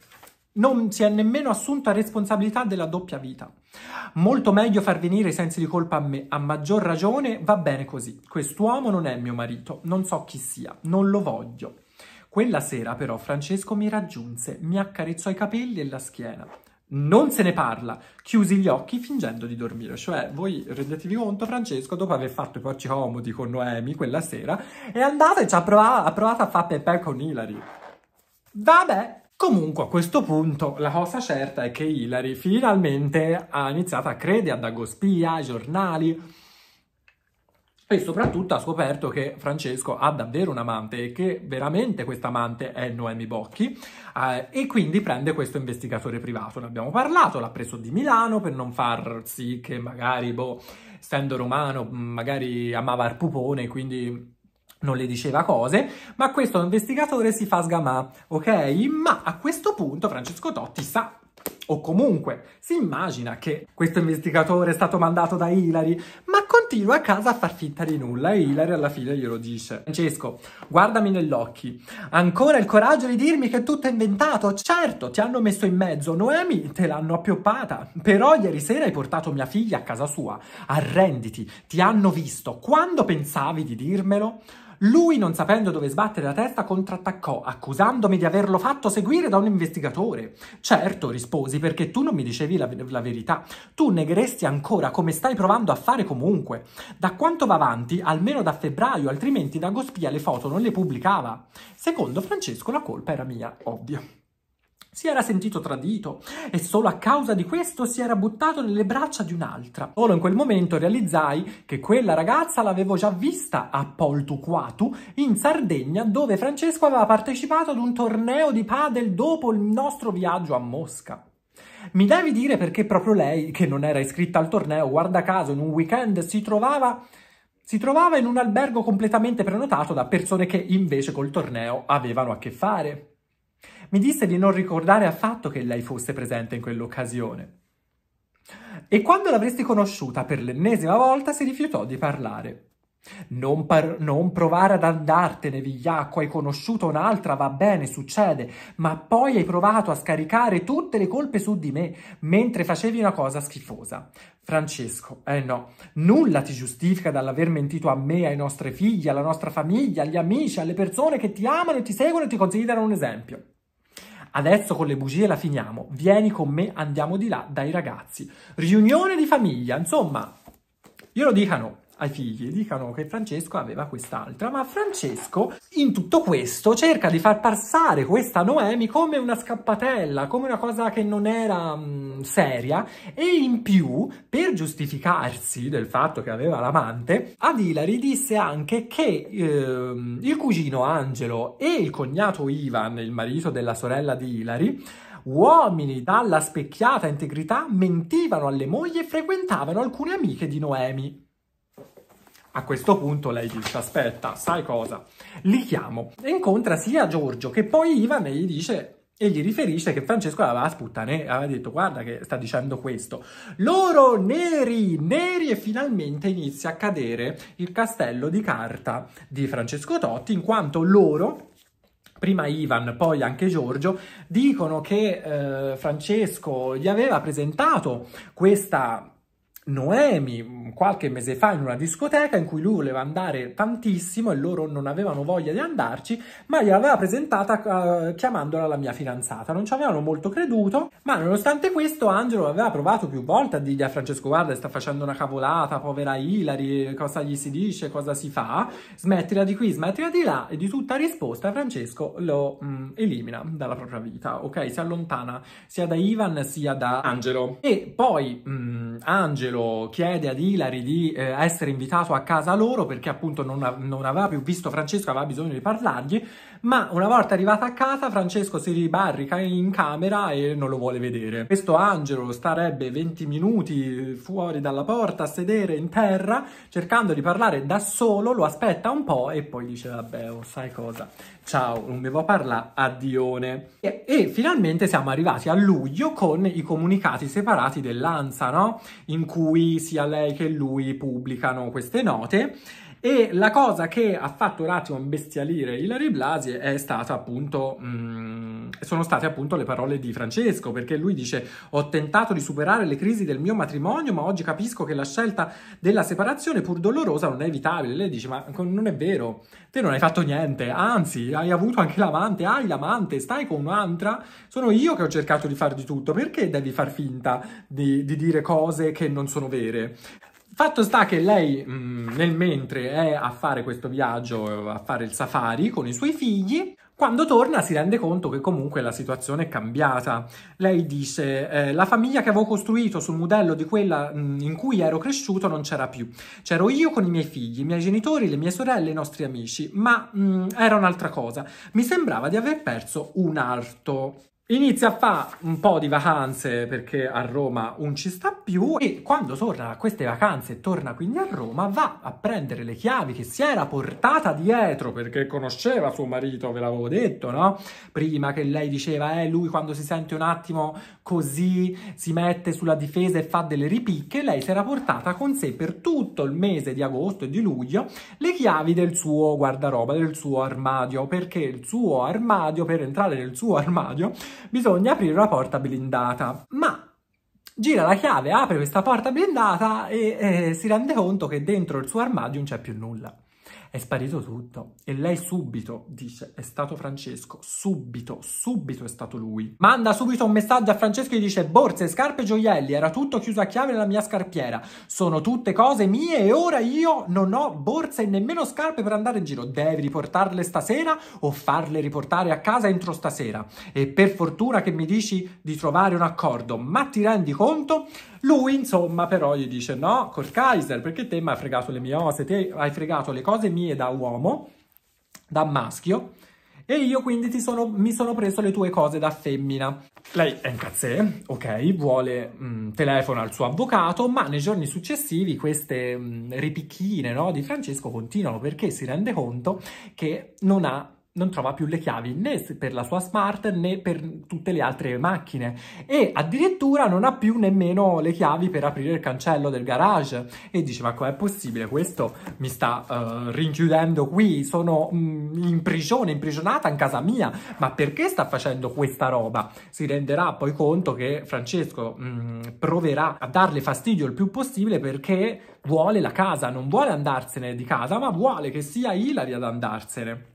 Non si è nemmeno assunto assunta responsabilità della doppia vita. Molto meglio far venire i sensi di colpa a me, a maggior ragione va bene così. Quest'uomo non è mio marito, non so chi sia, non lo voglio. Quella sera però Francesco mi raggiunse, mi accarezzò i capelli e la schiena. Non se ne parla, chiusi gli occhi fingendo di dormire. Cioè, voi rendetevi conto, Francesco, dopo aver fatto i porci comodi con Noemi quella sera, è andata e ci ha provato, ha provato a fare pepè con Hilary. Vabbè, Comunque a questo punto la cosa certa è che Hilary finalmente ha iniziato a credere ad Agospia, ai giornali, e soprattutto ha scoperto che Francesco ha davvero un amante e che veramente questa amante è Noemi Bocchi eh, e quindi prende questo investigatore privato, ne abbiamo parlato, l'ha preso di Milano per non far sì che magari, boh, essendo romano, magari amava il pupone, quindi non le diceva cose, ma questo investigatore si fa sgamà, ok? Ma a questo punto Francesco Totti sa o comunque, si immagina che questo investigatore è stato mandato da Hilary, ma continua a casa a far finta di nulla e Hilary alla fine glielo dice. Francesco, guardami negli occhi. Ancora il coraggio di dirmi che tutto è inventato? Certo, ti hanno messo in mezzo. Noemi te l'hanno appioppata. Però ieri sera hai portato mia figlia a casa sua. Arrenditi, ti hanno visto. Quando pensavi di dirmelo? Lui, non sapendo dove sbattere la testa, contrattaccò, accusandomi di averlo fatto seguire da un investigatore. Certo, risposi, perché tu non mi dicevi la, la verità. Tu negheresti ancora come stai provando a fare comunque. Da quanto va avanti, almeno da febbraio, altrimenti da Gospia le foto non le pubblicava. Secondo Francesco la colpa era mia, ovvio. Si era sentito tradito e solo a causa di questo si era buttato nelle braccia di un'altra. Solo in quel momento realizzai che quella ragazza l'avevo già vista a Poltuquatu in Sardegna dove Francesco aveva partecipato ad un torneo di padel dopo il nostro viaggio a Mosca. Mi devi dire perché proprio lei, che non era iscritta al torneo, guarda caso in un weekend si trovava si trovava in un albergo completamente prenotato da persone che invece col torneo avevano a che fare. Mi disse di non ricordare affatto che lei fosse presente in quell'occasione. E quando l'avresti conosciuta per l'ennesima volta si rifiutò di parlare. Non, par- non, provare ad andartene, vigliacco, hai conosciuto un'altra, va bene, succede, ma poi hai provato a scaricare tutte le colpe su di me mentre facevi una cosa schifosa. Francesco, eh no, nulla ti giustifica dall'aver mentito a me, ai nostri figli, alla nostra famiglia, agli amici, alle persone che ti amano e ti seguono e ti considerano un esempio. Adesso con le bugie la finiamo. Vieni con me, andiamo di là dai ragazzi. Riunione di famiglia, insomma, io lo dicano ai figli dicano che Francesco aveva quest'altra, ma Francesco in tutto questo cerca di far passare questa Noemi come una scappatella, come una cosa che non era mh, mm, seria e in più, per giustificarsi del fatto che aveva l'amante, ad Hilary disse anche che ehm, il cugino Angelo e il cognato Ivan, il marito della sorella di Hilary, uomini dalla specchiata integrità mentivano alle mogli e frequentavano alcune amiche di Noemi. A questo punto lei dice, aspetta, sai cosa? Li chiamo. E incontra sia Giorgio che poi Ivan e gli dice, e gli riferisce che Francesco l'aveva sputtane, aveva detto guarda che sta dicendo questo. Loro neri, neri e finalmente inizia a cadere il castello di carta di Francesco Totti in quanto loro prima Ivan, poi anche Giorgio, dicono che eh, Francesco gli aveva presentato questa Noemi mm, qualche mese fa in una discoteca in cui lui voleva andare tantissimo e loro non avevano voglia di andarci, ma gliel'aveva presentata uh, chiamandola la mia fidanzata. Non ci avevano molto creduto, ma nonostante questo Angelo aveva provato più volte a dirgli a eh, Francesco guarda sta facendo una cavolata, povera Ilari, cosa gli si dice, cosa si fa, smettila di qui, smettila di là e di tutta risposta Francesco lo mm, elimina dalla propria vita, ok? Si allontana sia da Ivan sia da Angelo. E poi mm, Angelo Angelo chiede ad Ilari di eh, essere invitato a casa loro perché appunto non, non aveva più visto Francesco, aveva bisogno di parlargli ma una volta arrivata a casa Francesco si ribarrica in camera e non lo vuole vedere. Questo Angelo starebbe 20 minuti fuori dalla porta a sedere in terra cercando di parlare da solo, lo aspetta un po' e poi dice vabbè oh, sai cosa, ciao non devo parlare, addione. E, e finalmente siamo arrivati a luglio con i comunicati separati dell'ANSA, no? In cui sia lei che lui pubblicano queste note e la cosa che ha fatto un attimo imbestialire Ilari Blasi è stata appunto... Mh, mm, sono state appunto le parole di Francesco, perché lui dice: Ho tentato di superare le crisi del mio matrimonio, ma oggi capisco che la scelta della separazione, pur dolorosa, non è evitabile. Lei dice: Ma non è vero, te non hai fatto niente, anzi, hai avuto anche l'amante, hai l'amante, stai con un'altra. Sono io che ho cercato di far di tutto, perché devi far finta di, di dire cose che non sono vere? Fatto sta che lei, mm, nel mentre è a fare questo viaggio, a fare il safari con i suoi figli, quando torna si rende conto che comunque la situazione è cambiata. Lei dice: eh, La famiglia che avevo costruito sul modello di quella mm, in cui ero cresciuto non c'era più. C'ero io con i miei figli, i miei genitori, le mie sorelle, i nostri amici, ma mh, mm, era un'altra cosa. Mi sembrava di aver perso un arto. Inizia a fare un po' di vacanze perché a Roma non ci sta più e quando torna a queste vacanze e torna quindi a Roma va a prendere le chiavi che si era portata dietro perché conosceva suo marito, ve l'avevo detto, no? Prima che lei diceva, eh, lui quando si sente un attimo così si mette sulla difesa e fa delle ripicche, lei si era portata con sé per tutto il mese di agosto e di luglio le chiavi del suo guardaroba, del suo armadio, perché il suo armadio, per entrare nel suo armadio, bisogna aprire una porta blindata. Ma gira la chiave, apre questa porta blindata e eh, si rende conto che dentro il suo armadio non c'è più nulla. È sparito tutto. E lei subito dice, è stato Francesco, subito, subito è stato lui. Manda subito un messaggio a Francesco e dice, borse, scarpe, gioielli, era tutto chiuso a chiave nella mia scarpiera. Sono tutte cose mie e ora io non ho borse e nemmeno scarpe per andare in giro. Devi riportarle stasera o farle riportare a casa entro stasera. E per fortuna che mi dici di trovare un accordo, ma ti rendi conto? Lui, insomma, però gli dice, no, col Kaiser perché te mi hai fregato le mie ose, te hai fregato le cose mie anatomie da uomo, da maschio, e io quindi sono, mi sono preso le tue cose da femmina. Lei è incazzè, ok, vuole, mh, mm, telefona al suo avvocato, ma nei giorni successivi queste mh, mm, ripicchine no, di Francesco continuano perché si rende conto che non ha non trova più le chiavi né per la sua smart né per tutte le altre macchine e addirittura non ha più nemmeno le chiavi per aprire il cancello del garage e dice ma com'è possibile questo mi sta uh, rinchiudendo qui sono mh, mm, in prigione imprigionata in casa mia ma perché sta facendo questa roba si renderà poi conto che Francesco mh, mm, proverà a darle fastidio il più possibile perché vuole la casa non vuole andarsene di casa ma vuole che sia Ilaria ad andarsene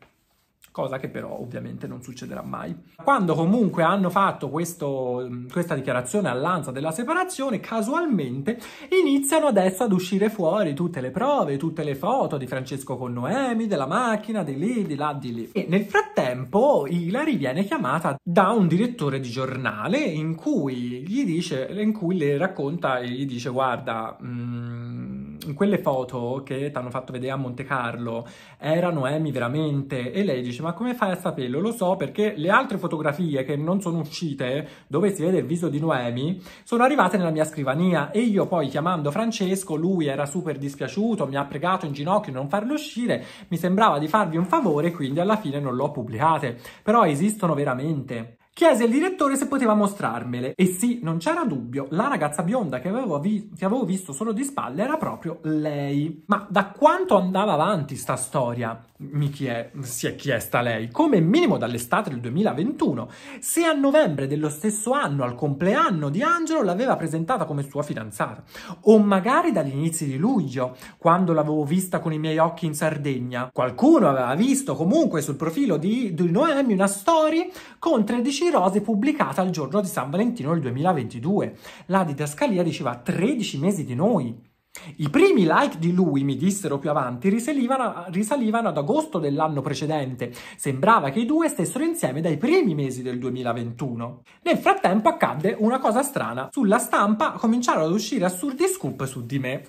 cosa che però ovviamente non succederà mai. Quando comunque hanno fatto questo, questa dichiarazione all'anza della separazione, casualmente iniziano adesso ad uscire fuori tutte le prove, tutte le foto di Francesco con Noemi, della macchina, di lì, di là, di lì. E nel frattempo Hilary viene chiamata da un direttore di giornale in cui gli dice, in cui le racconta e gli dice guarda... Mm, in quelle foto che ti hanno fatto vedere a Monte Carlo era Noemi veramente e lei dice ma come fai a saperlo? Lo so perché le altre fotografie che non sono uscite dove si vede il viso di Noemi sono arrivate nella mia scrivania e io poi chiamando Francesco lui era super dispiaciuto mi ha pregato in ginocchio di non farlo uscire mi sembrava di farvi un favore quindi alla fine non l'ho pubblicate però esistono veramente Chiese al direttore se poteva mostrarmele e sì, non c'era dubbio, la ragazza bionda che avevo, vi che avevo visto solo di spalle era proprio lei. Ma da quanto andava avanti sta storia? mi chie- si è chiesta lei, come minimo dall'estate del 2021, se a novembre dello stesso anno, al compleanno di Angelo, l'aveva presentata come sua fidanzata, o magari dagli inizi di luglio, quando l'avevo vista con i miei occhi in Sardegna. Qualcuno aveva visto comunque sul profilo di, di Noemi una story con 13 rose pubblicata al giorno di San Valentino del 2022. La didascalia diceva 13 mesi di noi. I primi like di lui, mi dissero più avanti, risalivano, risalivano, ad agosto dell'anno precedente. Sembrava che i due stessero insieme dai primi mesi del 2021. Nel frattempo accadde una cosa strana. Sulla stampa cominciarono ad uscire assurdi scoop su di me.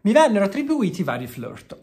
Mi vennero attribuiti vari flirt.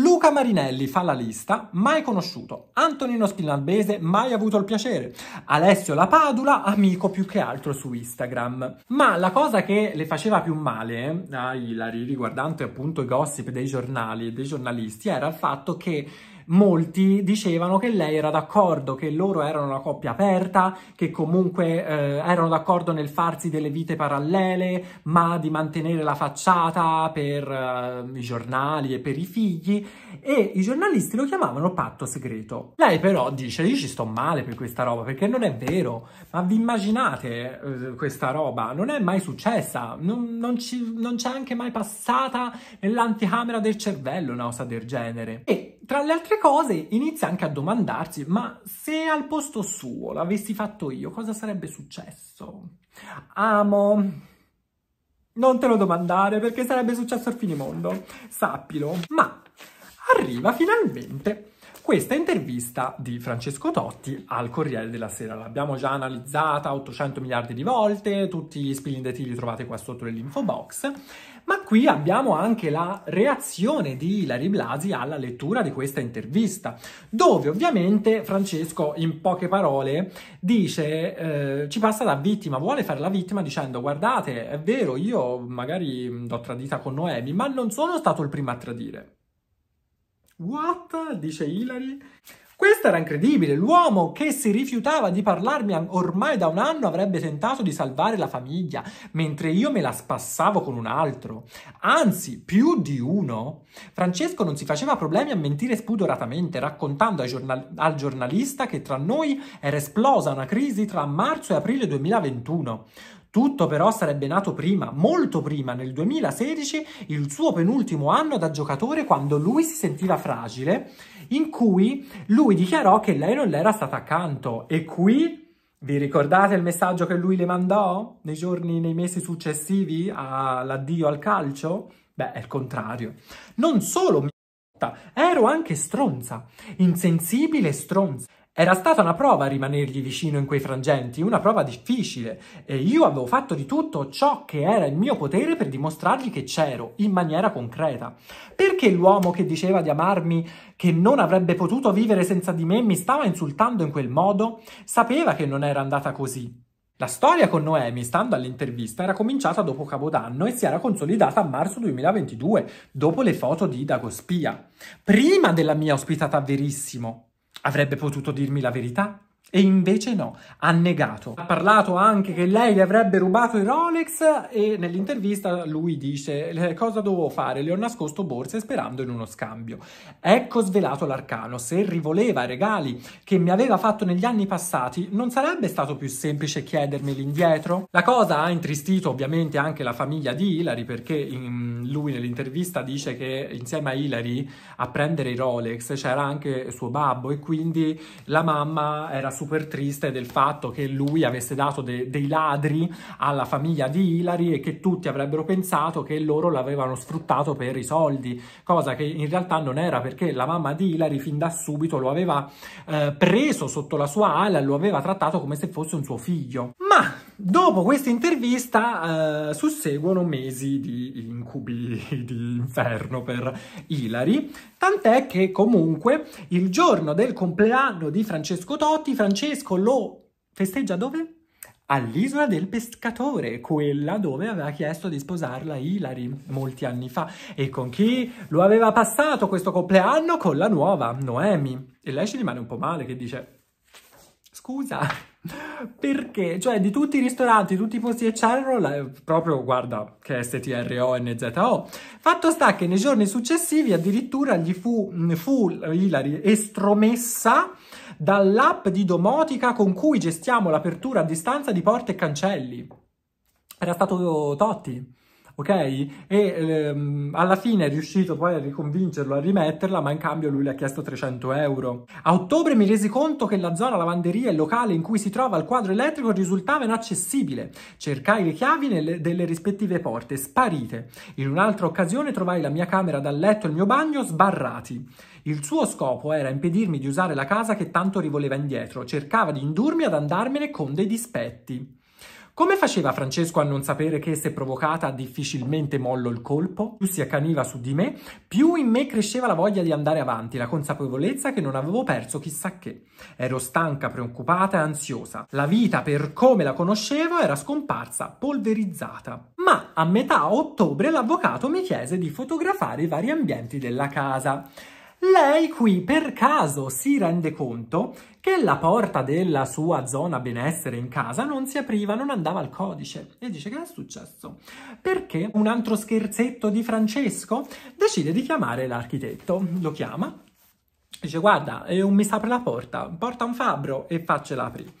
Luca Marinelli fa la lista, mai conosciuto. Antonino Spinalbese, mai avuto il piacere. Alessio Lapadula, amico più che altro su Instagram. Ma la cosa che le faceva più male eh, a Ilari, riguardante appunto i gossip dei giornali e dei giornalisti, era il fatto che molti dicevano che lei era d'accordo, che loro erano una coppia aperta, che comunque eh, erano d'accordo nel farsi delle vite parallele, ma di mantenere la facciata per eh, i giornali e per i figli, e i giornalisti lo chiamavano patto segreto. Lei però dice, io ci sto male per questa roba, perché non è vero, ma vi immaginate eh, questa roba? Non è mai successa, non, non, non c'è anche mai passata nell'anticamera del cervello una cosa del genere. E tra le altre cose inizia anche a domandarsi ma se al posto suo l'avessi fatto io cosa sarebbe successo? Amo... Non te lo domandare perché sarebbe successo al finimondo, sappilo. Ma arriva finalmente questa intervista di Francesco Totti al Corriere della Sera. L'abbiamo già analizzata 800 miliardi di volte, tutti gli spilindetili li trovate qua sotto nell'info box. Ma qui abbiamo anche la reazione di Ilari Blasi alla lettura di questa intervista, dove ovviamente Francesco, in poche parole, dice, eh, ci passa da vittima, vuole fare la vittima dicendo, guardate, è vero, io magari l'ho tradita con Noemi, ma non sono stato il primo a tradire. What? dice Ilari. Questo era incredibile. L'uomo che si rifiutava di parlarmi ormai da un anno avrebbe tentato di salvare la famiglia, mentre io me la spassavo con un altro. Anzi, più di uno. Francesco non si faceva problemi a mentire spudoratamente, raccontando giornal- al giornalista che tra noi era esplosa una crisi tra marzo e aprile 2021. Tutto però sarebbe nato prima, molto prima, nel 2016, il suo penultimo anno da giocatore quando lui si sentiva fragile in cui lui dichiarò che lei non le era stata accanto e qui vi ricordate il messaggio che lui le mandò nei giorni, nei mesi successivi all'addio al calcio? Beh, è il contrario. Non solo mi ero anche stronza, insensibile stronza. Era stata una prova rimanergli vicino in quei frangenti, una prova difficile, e io avevo fatto di tutto ciò che era in mio potere per dimostrargli che c'ero, in maniera concreta. Perché l'uomo che diceva di amarmi, che non avrebbe potuto vivere senza di me, mi stava insultando in quel modo? Sapeva che non era andata così. La storia con Noemi, stando all'intervista, era cominciata dopo Capodanno e si era consolidata a marzo 2022, dopo le foto di Dagospia, prima della mia ospitata a Verissimo. Avrebbe potuto dirmi la verità? E invece no, ha negato. Ha parlato anche che lei gli avrebbe rubato i Rolex e nell'intervista lui dice eh, cosa dovevo fare, le ho nascosto borse sperando in uno scambio. Ecco svelato l'arcano, se rivoleva i regali che mi aveva fatto negli anni passati, non sarebbe stato più semplice chiedermeli indietro? La cosa ha intristito ovviamente anche la famiglia di Hilary perché mm, lui nell'intervista dice che insieme a Hilary a prendere i Rolex c'era anche suo babbo e quindi la mamma era super triste del fatto che lui avesse dato de dei ladri alla famiglia di Hillary e che tutti avrebbero pensato che loro l'avevano sfruttato per i soldi, cosa che in realtà non era perché la mamma di Hillary fin da subito lo aveva eh, preso sotto la sua ala e lo aveva trattato come se fosse un suo figlio. Ma Dopo questa intervista eh, susseguono mesi di incubi di inferno per Ilari, tant'è che comunque il giorno del compleanno di Francesco Totti, Francesco lo festeggia dove? all'isola del pescatore, quella dove aveva chiesto di sposarla Ilari molti anni fa. E con chi lo aveva passato questo compleanno? Con la nuova Noemi. E lei ci rimane un po' male che dice scusa, perché? Cioè, di tutti i ristoranti, tutti i posti eccetera, la, proprio, guarda, che STRONZO. Fatto sta che nei giorni successivi addirittura gli fu, fu Ilari estromessa dall'app di domotica con cui gestiamo l'apertura a distanza di porte e cancelli. Era stato Totti ok? E ehm, alla fine è riuscito poi a riconvincerlo a rimetterla, ma in cambio lui le ha chiesto 300 euro. A ottobre mi resi conto che la zona lavanderia e locale in cui si trova il quadro elettrico risultava inaccessibile. Cercai le chiavi nelle, delle rispettive porte, sparite. In un'altra occasione trovai la mia camera da letto e il mio bagno sbarrati. Il suo scopo era impedirmi di usare la casa che tanto rivoleva indietro, cercava di indurmi ad andarmene con dei dispetti. Come faceva Francesco a non sapere che se provocata difficilmente mollo il colpo? Più si accaniva su di me, più in me cresceva la voglia di andare avanti, la consapevolezza che non avevo perso chissà che. Ero stanca, preoccupata e ansiosa. La vita, per come la conoscevo, era scomparsa, polverizzata. Ma a metà ottobre l'avvocato mi chiese di fotografare i vari ambienti della casa. Lei qui per caso si rende conto che la porta della sua zona benessere in casa non si apriva, non andava al codice e dice che è successo? Perché un altro scherzetto di Francesco decide di chiamare l'architetto, lo chiama, dice guarda, non eh, mi si apre la porta, porta un fabbro e faccela aprire.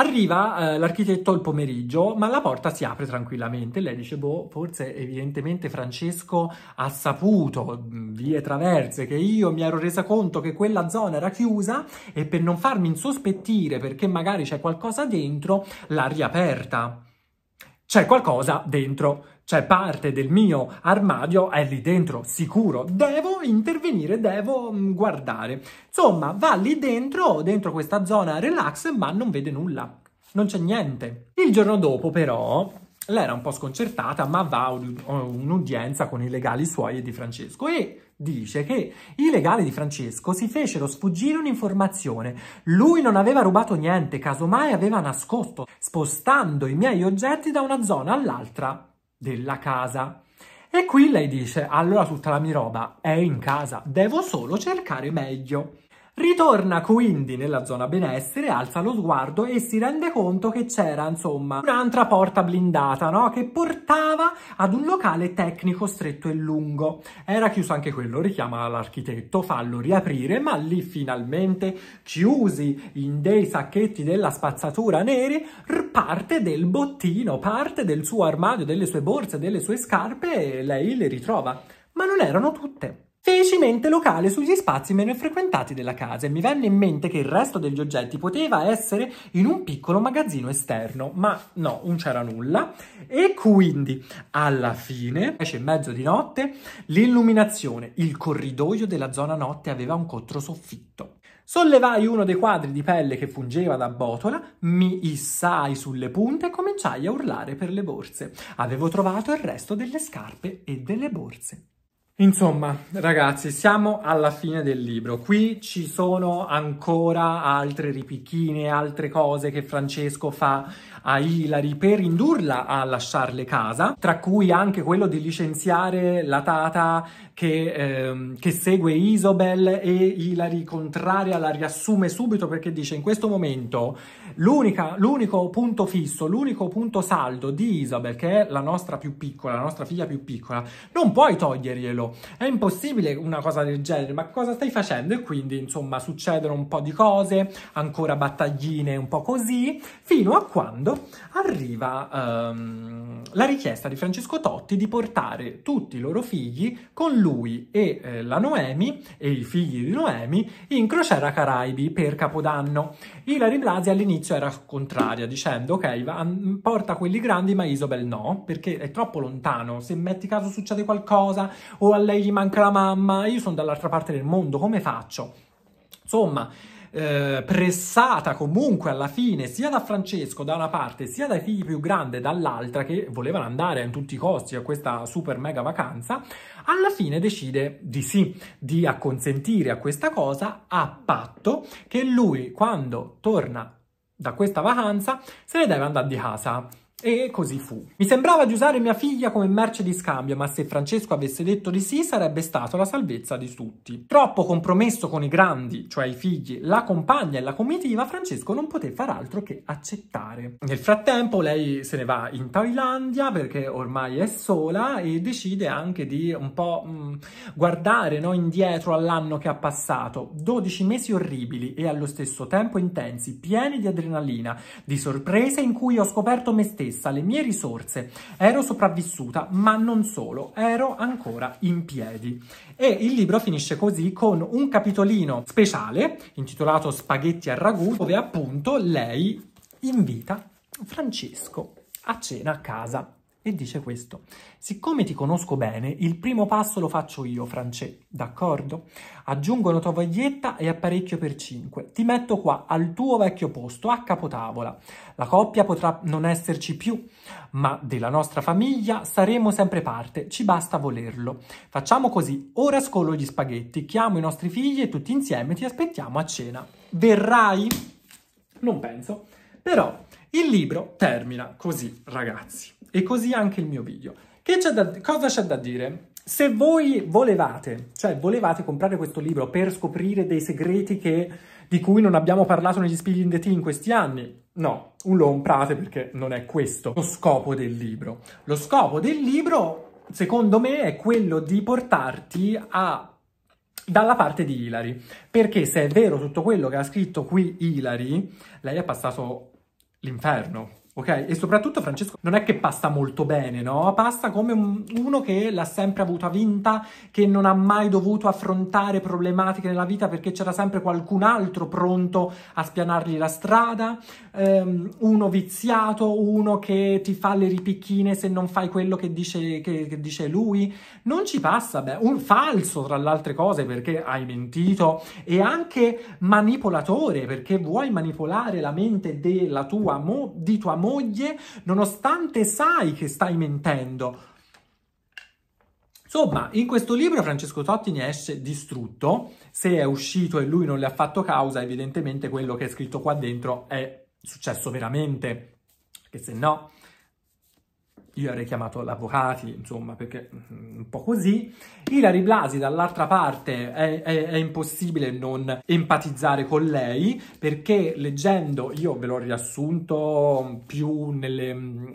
Arriva eh, l'architetto il pomeriggio, ma la porta si apre tranquillamente. Lei dice, boh, forse evidentemente Francesco ha saputo mm, vie traverse che io mi ero resa conto che quella zona era chiusa e per non farmi insospettire perché magari c'è qualcosa dentro, l'ha riaperta. C'è qualcosa dentro cioè parte del mio armadio è lì dentro, sicuro, devo intervenire, devo mm, guardare. Insomma, va lì dentro, dentro questa zona relax, ma non vede nulla, non c'è niente. Il giorno dopo però, lei era un po' sconcertata, ma va a un'udienza con i legali suoi e di Francesco e dice che i legali di Francesco si fecero sfuggire un'informazione. Lui non aveva rubato niente, casomai aveva nascosto, spostando i miei oggetti da una zona all'altra della casa. E qui lei dice, allora tutta la mia roba è in casa, devo solo cercare meglio. Ritorna quindi nella zona benessere, alza lo sguardo e si rende conto che c'era insomma un'altra porta blindata no? che portava ad un locale tecnico stretto e lungo. Era chiuso anche quello, richiama l'architetto, fallo riaprire, ma lì finalmente chiusi in dei sacchetti della spazzatura neri, parte del bottino, parte del suo armadio, delle sue borse, delle sue scarpe e lei le ritrova. Ma non erano tutte. Feci mente locale sugli spazi meno frequentati della casa e mi venne in mente che il resto degli oggetti poteva essere in un piccolo magazzino esterno, ma no, non c'era nulla e quindi alla fine, invece in mezzo di notte, l'illuminazione, il corridoio della zona notte aveva un controsoffitto. Sollevai uno dei quadri di pelle che fungeva da botola, mi issai sulle punte e cominciai a urlare per le borse. Avevo trovato il resto delle scarpe e delle borse. Insomma, ragazzi, siamo alla fine del libro. Qui ci sono ancora altre ripicchine, altre cose che Francesco fa a Ilari per indurla a lasciarle casa, tra cui anche quello di licenziare la Tata che, ehm, che segue Isobel e Ilari contraria la riassume subito perché dice in questo momento l'unico punto fisso, l'unico punto saldo di Isobel che è la nostra più piccola, la nostra figlia più piccola, non puoi toglierglielo, è impossibile una cosa del genere, ma cosa stai facendo? E quindi insomma succedono un po' di cose, ancora battagline un po' così, fino a quando Leonardo, arriva ehm, la richiesta di Francesco Totti di portare tutti i loro figli con lui e eh, la Noemi e i figli di Noemi in crociera Caraibi per Capodanno. Ilari Blasi all'inizio era contraria, dicendo ok, va, mm, porta quelli grandi ma Isabel no, perché è troppo lontano, se metti caso succede qualcosa o a lei gli manca la mamma, io sono dall'altra parte del mondo, come faccio? Insomma, eh, pressata comunque alla fine sia da Francesco da una parte, sia dai figli più grandi dall'altra, che volevano andare a tutti i costi a questa super mega vacanza, alla fine decide di sì, di acconsentire a questa cosa a patto che lui quando torna da questa vacanza se ne deve andare di casa. E così fu. Mi sembrava di usare mia figlia come merce di scambio, ma se Francesco avesse detto di sì sarebbe stata la salvezza di tutti. Troppo compromesso con i grandi, cioè i figli, la compagna e la comitiva, Francesco non poté far altro che accettare. Nel frattempo lei se ne va in Thailandia perché ormai è sola e decide anche di un po' mh, mm, guardare no, indietro all'anno che ha passato. 12 mesi orribili e allo stesso tempo intensi, pieni di adrenalina, di sorprese in cui ho scoperto me stesso stessa, le mie risorse. Ero sopravvissuta, ma non solo, ero ancora in piedi. E il libro finisce così con un capitolino speciale intitolato Spaghetti al ragù, dove appunto lei invita Francesco a cena a casa e dice questo. Siccome ti conosco bene, il primo passo lo faccio io, Francè, d'accordo? Aggiungo la tovaglietta e apparecchio per 5. Ti metto qua al tuo vecchio posto, a capotavola. La coppia potrà non esserci più, ma della nostra famiglia saremo sempre parte, ci basta volerlo. Facciamo così, ora scolo gli spaghetti, chiamo i nostri figli e tutti insieme ti aspettiamo a cena. Verrai? Non penso. Però il libro termina così, ragazzi e così anche il mio video. C'è da, cosa c'è da dire? Se voi volevate, cioè volevate comprare questo libro per scoprire dei segreti che, di cui non abbiamo parlato negli Spieghi in the Tea in questi anni, no, non lo comprate perché non è questo lo scopo del libro. Lo scopo del libro, secondo me, è quello di portarti a dalla parte di Ilari, perché se è vero tutto quello che ha scritto qui Ilari, lei ha passato l'inferno, Ok? E soprattutto Francesco non è che pasta molto bene, no? Pasta come un, uno che l'ha sempre avuta vinta, che non ha mai dovuto affrontare problematiche nella vita perché c'era sempre qualcun altro pronto a spianargli la strada, um, uno viziato, uno che ti fa le ripicchine se non fai quello che dice, che, che dice lui. Non ci passa, beh, un falso tra le altre cose perché hai mentito e anche manipolatore perché vuoi manipolare la mente della tua, mo, di tua moglie nonostante sai che stai mentendo. Insomma, in questo libro Francesco Totti ne esce distrutto, se è uscito e lui non le ha fatto causa, evidentemente quello che è scritto qua dentro è successo veramente, perché se no io avrei chiamato l'avvocati, insomma, perché mm, un po' così. Ilari Blasi, dall'altra parte, è, è, è, impossibile non empatizzare con lei, perché leggendo, io ve l'ho riassunto più nelle, mm,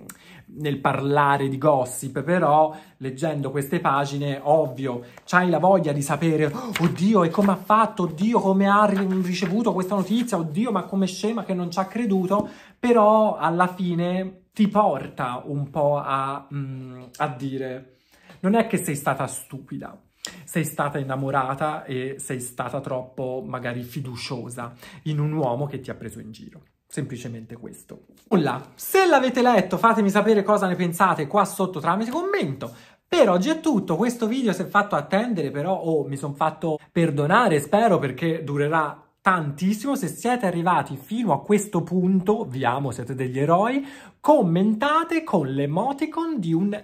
nel parlare di gossip, però leggendo queste pagine, ovvio, c'hai la voglia di sapere, oh, oddio, e come ha fatto, oddio, come ha ricevuto questa notizia, oddio, ma come scema che non ci ha creduto, però alla fine ti porta un po' a, mm, a dire non è che sei stata stupida, sei stata innamorata e sei stata troppo magari fiduciosa in un uomo che ti ha preso in giro. Semplicemente questo. Nulla. Se l'avete letto fatemi sapere cosa ne pensate qua sotto tramite commento. Per oggi è tutto, questo video si è fatto attendere però o oh, mi sono fatto perdonare spero perché durerà tantissimo. Se siete arrivati fino a questo punto, vi amo, siete degli eroi, commentate con l'emoticon di un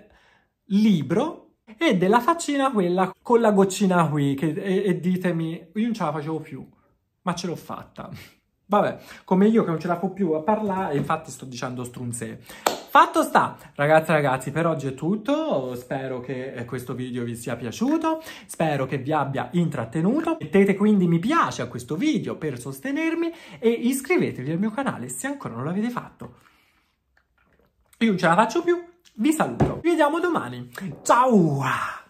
libro e della faccina quella con la goccina qui che, e, e ditemi, io non ce la facevo più, ma ce l'ho fatta. Vabbè, come io che non ce la fo più a parlare, infatti sto dicendo strunzè. Fatto sta, ragazzi e ragazzi, per oggi è tutto, spero che eh, questo video vi sia piaciuto, spero che vi abbia intrattenuto, mettete quindi mi piace a questo video per sostenermi e iscrivetevi al mio canale se ancora non l'avete fatto. Io non ce la faccio più, vi saluto, vi vediamo domani, ciao!